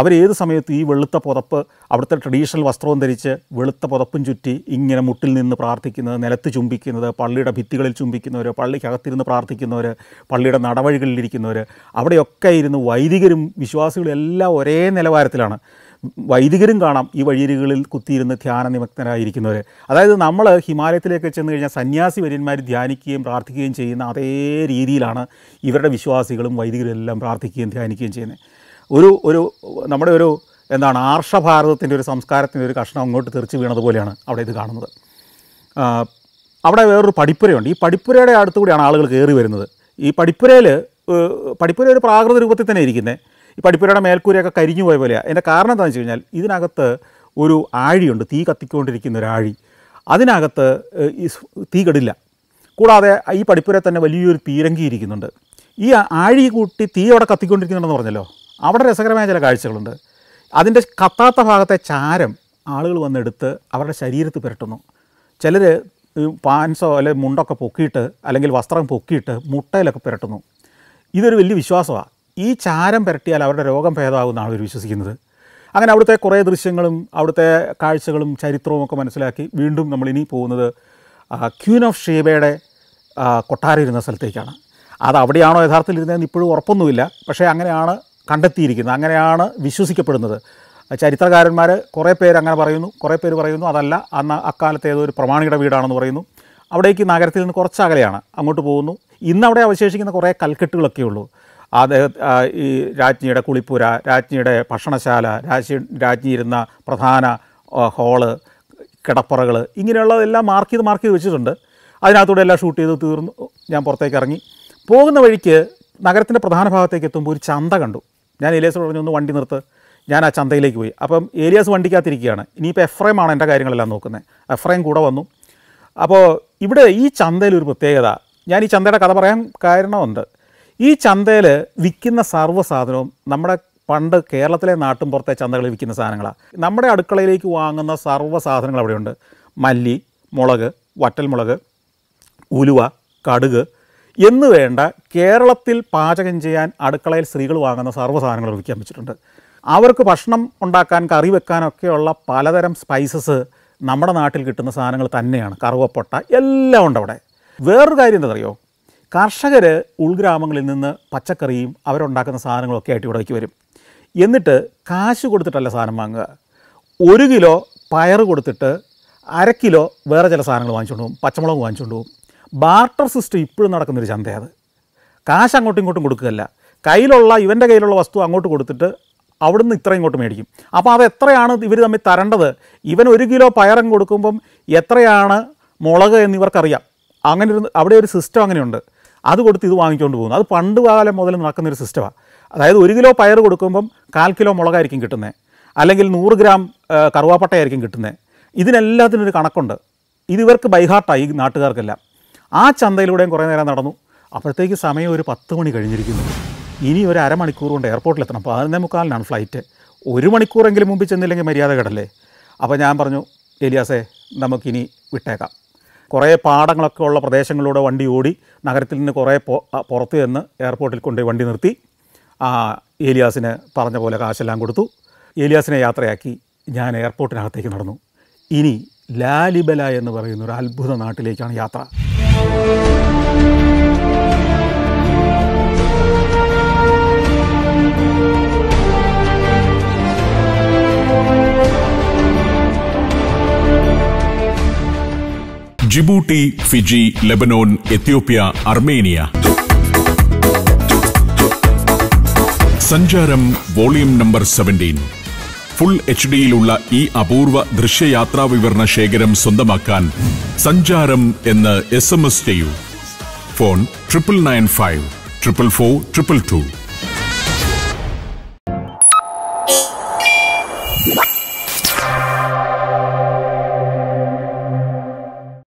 അവരേത് സമയത്ത് ഈ വെളുത്ത പുതപ്പ് അവിടുത്തെ ട്രഡീഷണൽ വസ്ത്രവും ധരിച്ച് വെളുത്ത പുതപ്പും ചുറ്റി ഇങ്ങനെ മുട്ടിൽ നിന്ന് പ്രാർത്ഥിക്കുന്നത് നിലത്ത് ചുംബിക്കുന്നത് പള്ളിയുടെ ഭിത്തികളിൽ ചുംബിക്കുന്നവർ പള്ളിക്കകത്തിരുന്ന് പ്രാർത്ഥിക്കുന്നവർ പള്ളിയുടെ നടവഴികളിലിരിക്കുന്നവർ അവിടെയൊക്കെ ഇരുന്ന് വൈദികരും വിശ്വാസികളും എല്ലാം ഒരേ നിലവാരത്തിലാണ് വൈദികരും കാണാം ഈ വഴിയരികളിൽ കുത്തിയിരുന്ന് ധ്യാന നിമഗ്നരായിരിക്കുന്നവർ അതായത് നമ്മൾ ഹിമാലയത്തിലേക്ക് ചെന്ന് കഴിഞ്ഞാൽ സന്യാസി വര്യന്മാർ ധ്യാനിക്കുകയും പ്രാർത്ഥിക്കുകയും ചെയ്യുന്ന അതേ രീതിയിലാണ് ഇവരുടെ വിശ്വാസികളും വൈദികരും എല്ലാം പ്രാർത്ഥിക്കുകയും ധ്യാനിക്കുകയും ചെയ്യുന്നത് ഒരു ഒരു നമ്മുടെ ഒരു എന്താണ് ആർഷഭാരതത്തിൻ്റെ ഒരു സംസ്കാരത്തിൻ്റെ ഒരു കഷ്ണം അങ്ങോട്ട് തെറിച്ച് വീണതുപോലെയാണ് അവിടെ ഇത് കാണുന്നത് അവിടെ വേറൊരു പഠിപ്പുരയുണ്ട് ഈ പഠിപ്പുരയുടെ അടുത്ത് കൂടിയാണ് ആളുകൾ കയറി വരുന്നത് ഈ പഠിപ്പുരയിൽ പഠിപ്പുര ഒരു പ്രാകൃത രൂപത്തിൽ തന്നെ ഇരിക്കുന്നത് ഈ പഠിപ്പുരയുടെ മേൽക്കൂരയൊക്കെ കരിഞ്ഞു പോയ പോലെയാണ് എൻ്റെ കാരണം എന്താണെന്ന് വെച്ച് കഴിഞ്ഞാൽ ഇതിനകത്ത് ഒരു ആഴിയുണ്ട് തീ കത്തിക്കൊണ്ടിരിക്കുന്ന ഒരു ആഴി അതിനകത്ത് ഈ തീ കെടില്ല കൂടാതെ ഈ പഠിപ്പുര തന്നെ വലിയൊരു പീരങ്കി ഇരിക്കുന്നുണ്ട് ഈ ആഴി കൂട്ടി തീ അവിടെ കത്തിക്കൊണ്ടിരിക്കുന്നുണ്ടെന്ന് പറഞ്ഞല്ലോ അവിടെ രസകരമായ ചില കാഴ്ചകളുണ്ട് അതിൻ്റെ കത്താത്ത ഭാഗത്തെ ചാരം ആളുകൾ വന്നെടുത്ത് അവരുടെ ശരീരത്ത് പുരട്ടുന്നു ചിലർ പാൻസോ അല്ലെങ്കിൽ മുണ്ടൊക്കെ പൊക്കിയിട്ട് അല്ലെങ്കിൽ വസ്ത്രം പൊക്കിയിട്ട് മുട്ടയിലൊക്കെ പുരട്ടുന്നു ഇതൊരു വലിയ വിശ്വാസമാണ് ഈ ചാരം പുരട്ടിയാൽ അവരുടെ രോഗം ഭേദമാകുമെന്നാണ് അവർ വിശ്വസിക്കുന്നത് അങ്ങനെ അവിടുത്തെ കുറേ ദൃശ്യങ്ങളും അവിടുത്തെ കാഴ്ചകളും ചരിത്രവും ഒക്കെ മനസ്സിലാക്കി വീണ്ടും നമ്മൾ ഇനി പോകുന്നത് ക്യൂൻ ഓഫ് ഷീബയുടെ കൊട്ടാരം ഇരുന്ന സ്ഥലത്തേക്കാണ് അത് അവിടെയാണോ യഥാർത്ഥത്തിൽ ഇരുന്നതെന്ന് ഇപ്പോഴും ഉറപ്പൊന്നുമില്ല പക്ഷേ അങ്ങനെയാണ് കണ്ടെത്തിയിരിക്കുന്നത് അങ്ങനെയാണ് വിശ്വസിക്കപ്പെടുന്നത് ചരിത്രകാരന്മാർ കുറേ പേര് അങ്ങനെ പറയുന്നു കുറേ പേര് പറയുന്നു അതല്ല അന്ന് അക്കാലത്തെ ഏതോ ഒരു പ്രമാണിയുടെ വീടാണെന്ന് പറയുന്നു അവിടേക്ക് നഗരത്തിൽ നിന്ന് കുറച്ച് അകലെയാണ് അങ്ങോട്ട് പോകുന്നു ഇന്ന് അവിടെ അവശേഷിക്കുന്ന കുറേ കൽക്കെട്ടുകളൊക്കെ ഉള്ളൂ അദ്ദേഹം ഈ രാജ്ഞിയുടെ കുളിപ്പുര രാജ്ഞിയുടെ ഭക്ഷണശാല രാജ്ഞി രാജ്ഞി ഇരുന്ന പ്രധാന ഹോള് കിടപ്പറകൾ ഇങ്ങനെയുള്ളതെല്ലാം മാർക്ക് ചെയ്ത് മാർക്ക് ചെയ്ത് വെച്ചിട്ടുണ്ട് അതിനകത്തൂടെ എല്ലാം ഷൂട്ട് ചെയ്ത് തീർന്നു ഞാൻ പുറത്തേക്ക് ഇറങ്ങി പോകുന്ന വഴിക്ക് നഗരത്തിൻ്റെ പ്രധാന ഭാഗത്തേക്ക് എത്തുമ്പോൾ ഒരു ചന്ത കണ്ടു ഞാൻ ഏലിയാസ് പറഞ്ഞു ഒന്ന് വണ്ടി നിർത്ത് ഞാൻ ആ ചന്തയിലേക്ക് പോയി അപ്പം ഏലിയാസ് വണ്ടിക്കകത്തിരിക്കുകയാണ് ഇനിയിപ്പോൾ ആണ് എൻ്റെ കാര്യങ്ങളെല്ലാം നോക്കുന്നത് എഫ്രൈം കൂടെ വന്നു അപ്പോൾ ഇവിടെ ഈ ചന്തയിൽ ഒരു പ്രത്യേകത ഞാൻ ഈ ചന്തയുടെ കഥ പറയാൻ കാരണമുണ്ട് ഈ ചന്തയിൽ വിൽക്കുന്ന സർവ്വ സാധനവും നമ്മുടെ പണ്ട് കേരളത്തിലെ നാട്ടും പുറത്തെ ചന്തകളിൽ വിൽക്കുന്ന സാധനങ്ങളാണ് നമ്മുടെ അടുക്കളയിലേക്ക് വാങ്ങുന്ന സർവ്വ സാധനങ്ങൾ അവിടെയുണ്ട് മല്ലി മുളക് വറ്റൽമുളക് ഉലുവ കടുക് എന്ന് വേണ്ട കേരളത്തിൽ പാചകം ചെയ്യാൻ അടുക്കളയിൽ സ്ത്രീകൾ വാങ്ങുന്ന സാധനങ്ങൾ ഒരുക്കാൻ വെച്ചിട്ടുണ്ട് അവർക്ക് ഭക്ഷണം ഉണ്ടാക്കാൻ കറി വെക്കാനൊക്കെയുള്ള പലതരം സ്പൈസസ് നമ്മുടെ നാട്ടിൽ കിട്ടുന്ന സാധനങ്ങൾ തന്നെയാണ് കറുവപ്പൊട്ട എല്ലാം ഉണ്ട് അവിടെ വേറൊരു കാര്യം എന്താണെന്നറിയോ കർഷകർ ഉൾഗ്രാമങ്ങളിൽ നിന്ന് പച്ചക്കറിയും അവരുണ്ടാക്കുന്ന സാധനങ്ങളൊക്കെ ആയിട്ട് ഇവിടേക്ക് വരും എന്നിട്ട് കാശ് കൊടുത്തിട്ടല്ല സാധനം വാങ്ങുക ഒരു കിലോ പയർ കൊടുത്തിട്ട് അര കിലോ വേറെ ചില സാധനങ്ങൾ വാങ്ങിച്ചുകൊണ്ട് പോകും പച്ചമുളക് വാങ്ങിച്ചുകൊണ്ട് പോകും ബാർട്ടർ സിസ്റ്റം ഇപ്പോഴും നടക്കുന്നൊരു ചന്തയാണ് അത് കാശ് അങ്ങോട്ടും ഇങ്ങോട്ടും കൊടുക്കുകയല്ല കയ്യിലുള്ള ഇവൻ്റെ കയ്യിലുള്ള വസ്തു അങ്ങോട്ട് കൊടുത്തിട്ട് അവിടുന്ന് ഇത്ര ഇങ്ങോട്ട് മേടിക്കും അപ്പോൾ അത് എത്രയാണ് ഇവർ തമ്മിൽ തരേണ്ടത് ഇവൻ ഒരു കിലോ പയറും കൊടുക്കുമ്പം എത്രയാണ് മുളക് എന്ന് ഇവർക്കറിയാം അങ്ങനെ ഒരു അവിടെ ഒരു സിസ്റ്റം അങ്ങനെയുണ്ട് അത് കൊടുത്ത് ഇത് വാങ്ങിക്കൊണ്ട് പോകുന്നു അത് പണ്ട് കാലം മുതൽ നടക്കുന്നൊരു സിസ്റ്റമാണ് അതായത് ഒരു കിലോ പയർ കൊടുക്കുമ്പം കാൽ കിലോ മുളകായിരിക്കും കിട്ടുന്നത് അല്ലെങ്കിൽ നൂറ് ഗ്രാം കറുവാപ്പട്ടയായിരിക്കും കിട്ടുന്നത് ഇതിനെല്ലാത്തിനൊരു കണക്കുണ്ട് ഇതിവർക്ക് ബൈഹാർട്ടായി നാട്ടുകാർക്കെല്ലാം ആ ചന്തയിലൂടെയും കുറേ നേരം നടന്നു അപ്പോഴത്തേക്ക് സമയം ഒരു പത്ത് മണി കഴിഞ്ഞിരിക്കുന്നു ഇനി ഒരു അരമണിക്കൂർ കൊണ്ട് എയർപോർട്ടിലെത്തണം പതിനൊന്നേ മുക്കാലിനാണ് ഫ്ലൈറ്റ് ഒരു മണിക്കൂറെങ്കിലും മുമ്പിൽ ചെന്നില്ലെങ്കിൽ മര്യാദ കടല്ലേ അപ്പോൾ ഞാൻ പറഞ്ഞു എലിയാസേ നമുക്കിനി വിട്ടേക്കാം കുറേ പാടങ്ങളൊക്കെ ഉള്ള പ്രദേശങ്ങളിലൂടെ വണ്ടി ഓടി നഗരത്തിൽ നിന്ന് കുറേ പുറത്ത് ചെന്ന് എയർപോർട്ടിൽ കൊണ്ടുപോയി വണ്ടി നിർത്തി ആ ഏലിയാസിന് പറഞ്ഞ പോലെ കാശെല്ലാം കൊടുത്തു ഏലിയാസിനെ യാത്രയാക്കി ഞാൻ എയർപോർട്ടിനകത്തേക്ക് നടന്നു ഇനി ലാലിബല എന്ന് പറയുന്ന ഒരു അത്ഭുത നാട്ടിലേക്കാണ് യാത്ര Djibouti Fiji Lebanon Ethiopia Armenia Sancharam volume number seventeen full H ഡിയിലുള്ള ഈ അപൂർവ ദൃശ്യയാത്രാ വിവരണ ശേഖരം സ്വന്തമാക്കാൻ സഞ്ചാരം എന്ന് എസ് എം എസ് ചെയ്യൂ phone triple nine five triple four triple to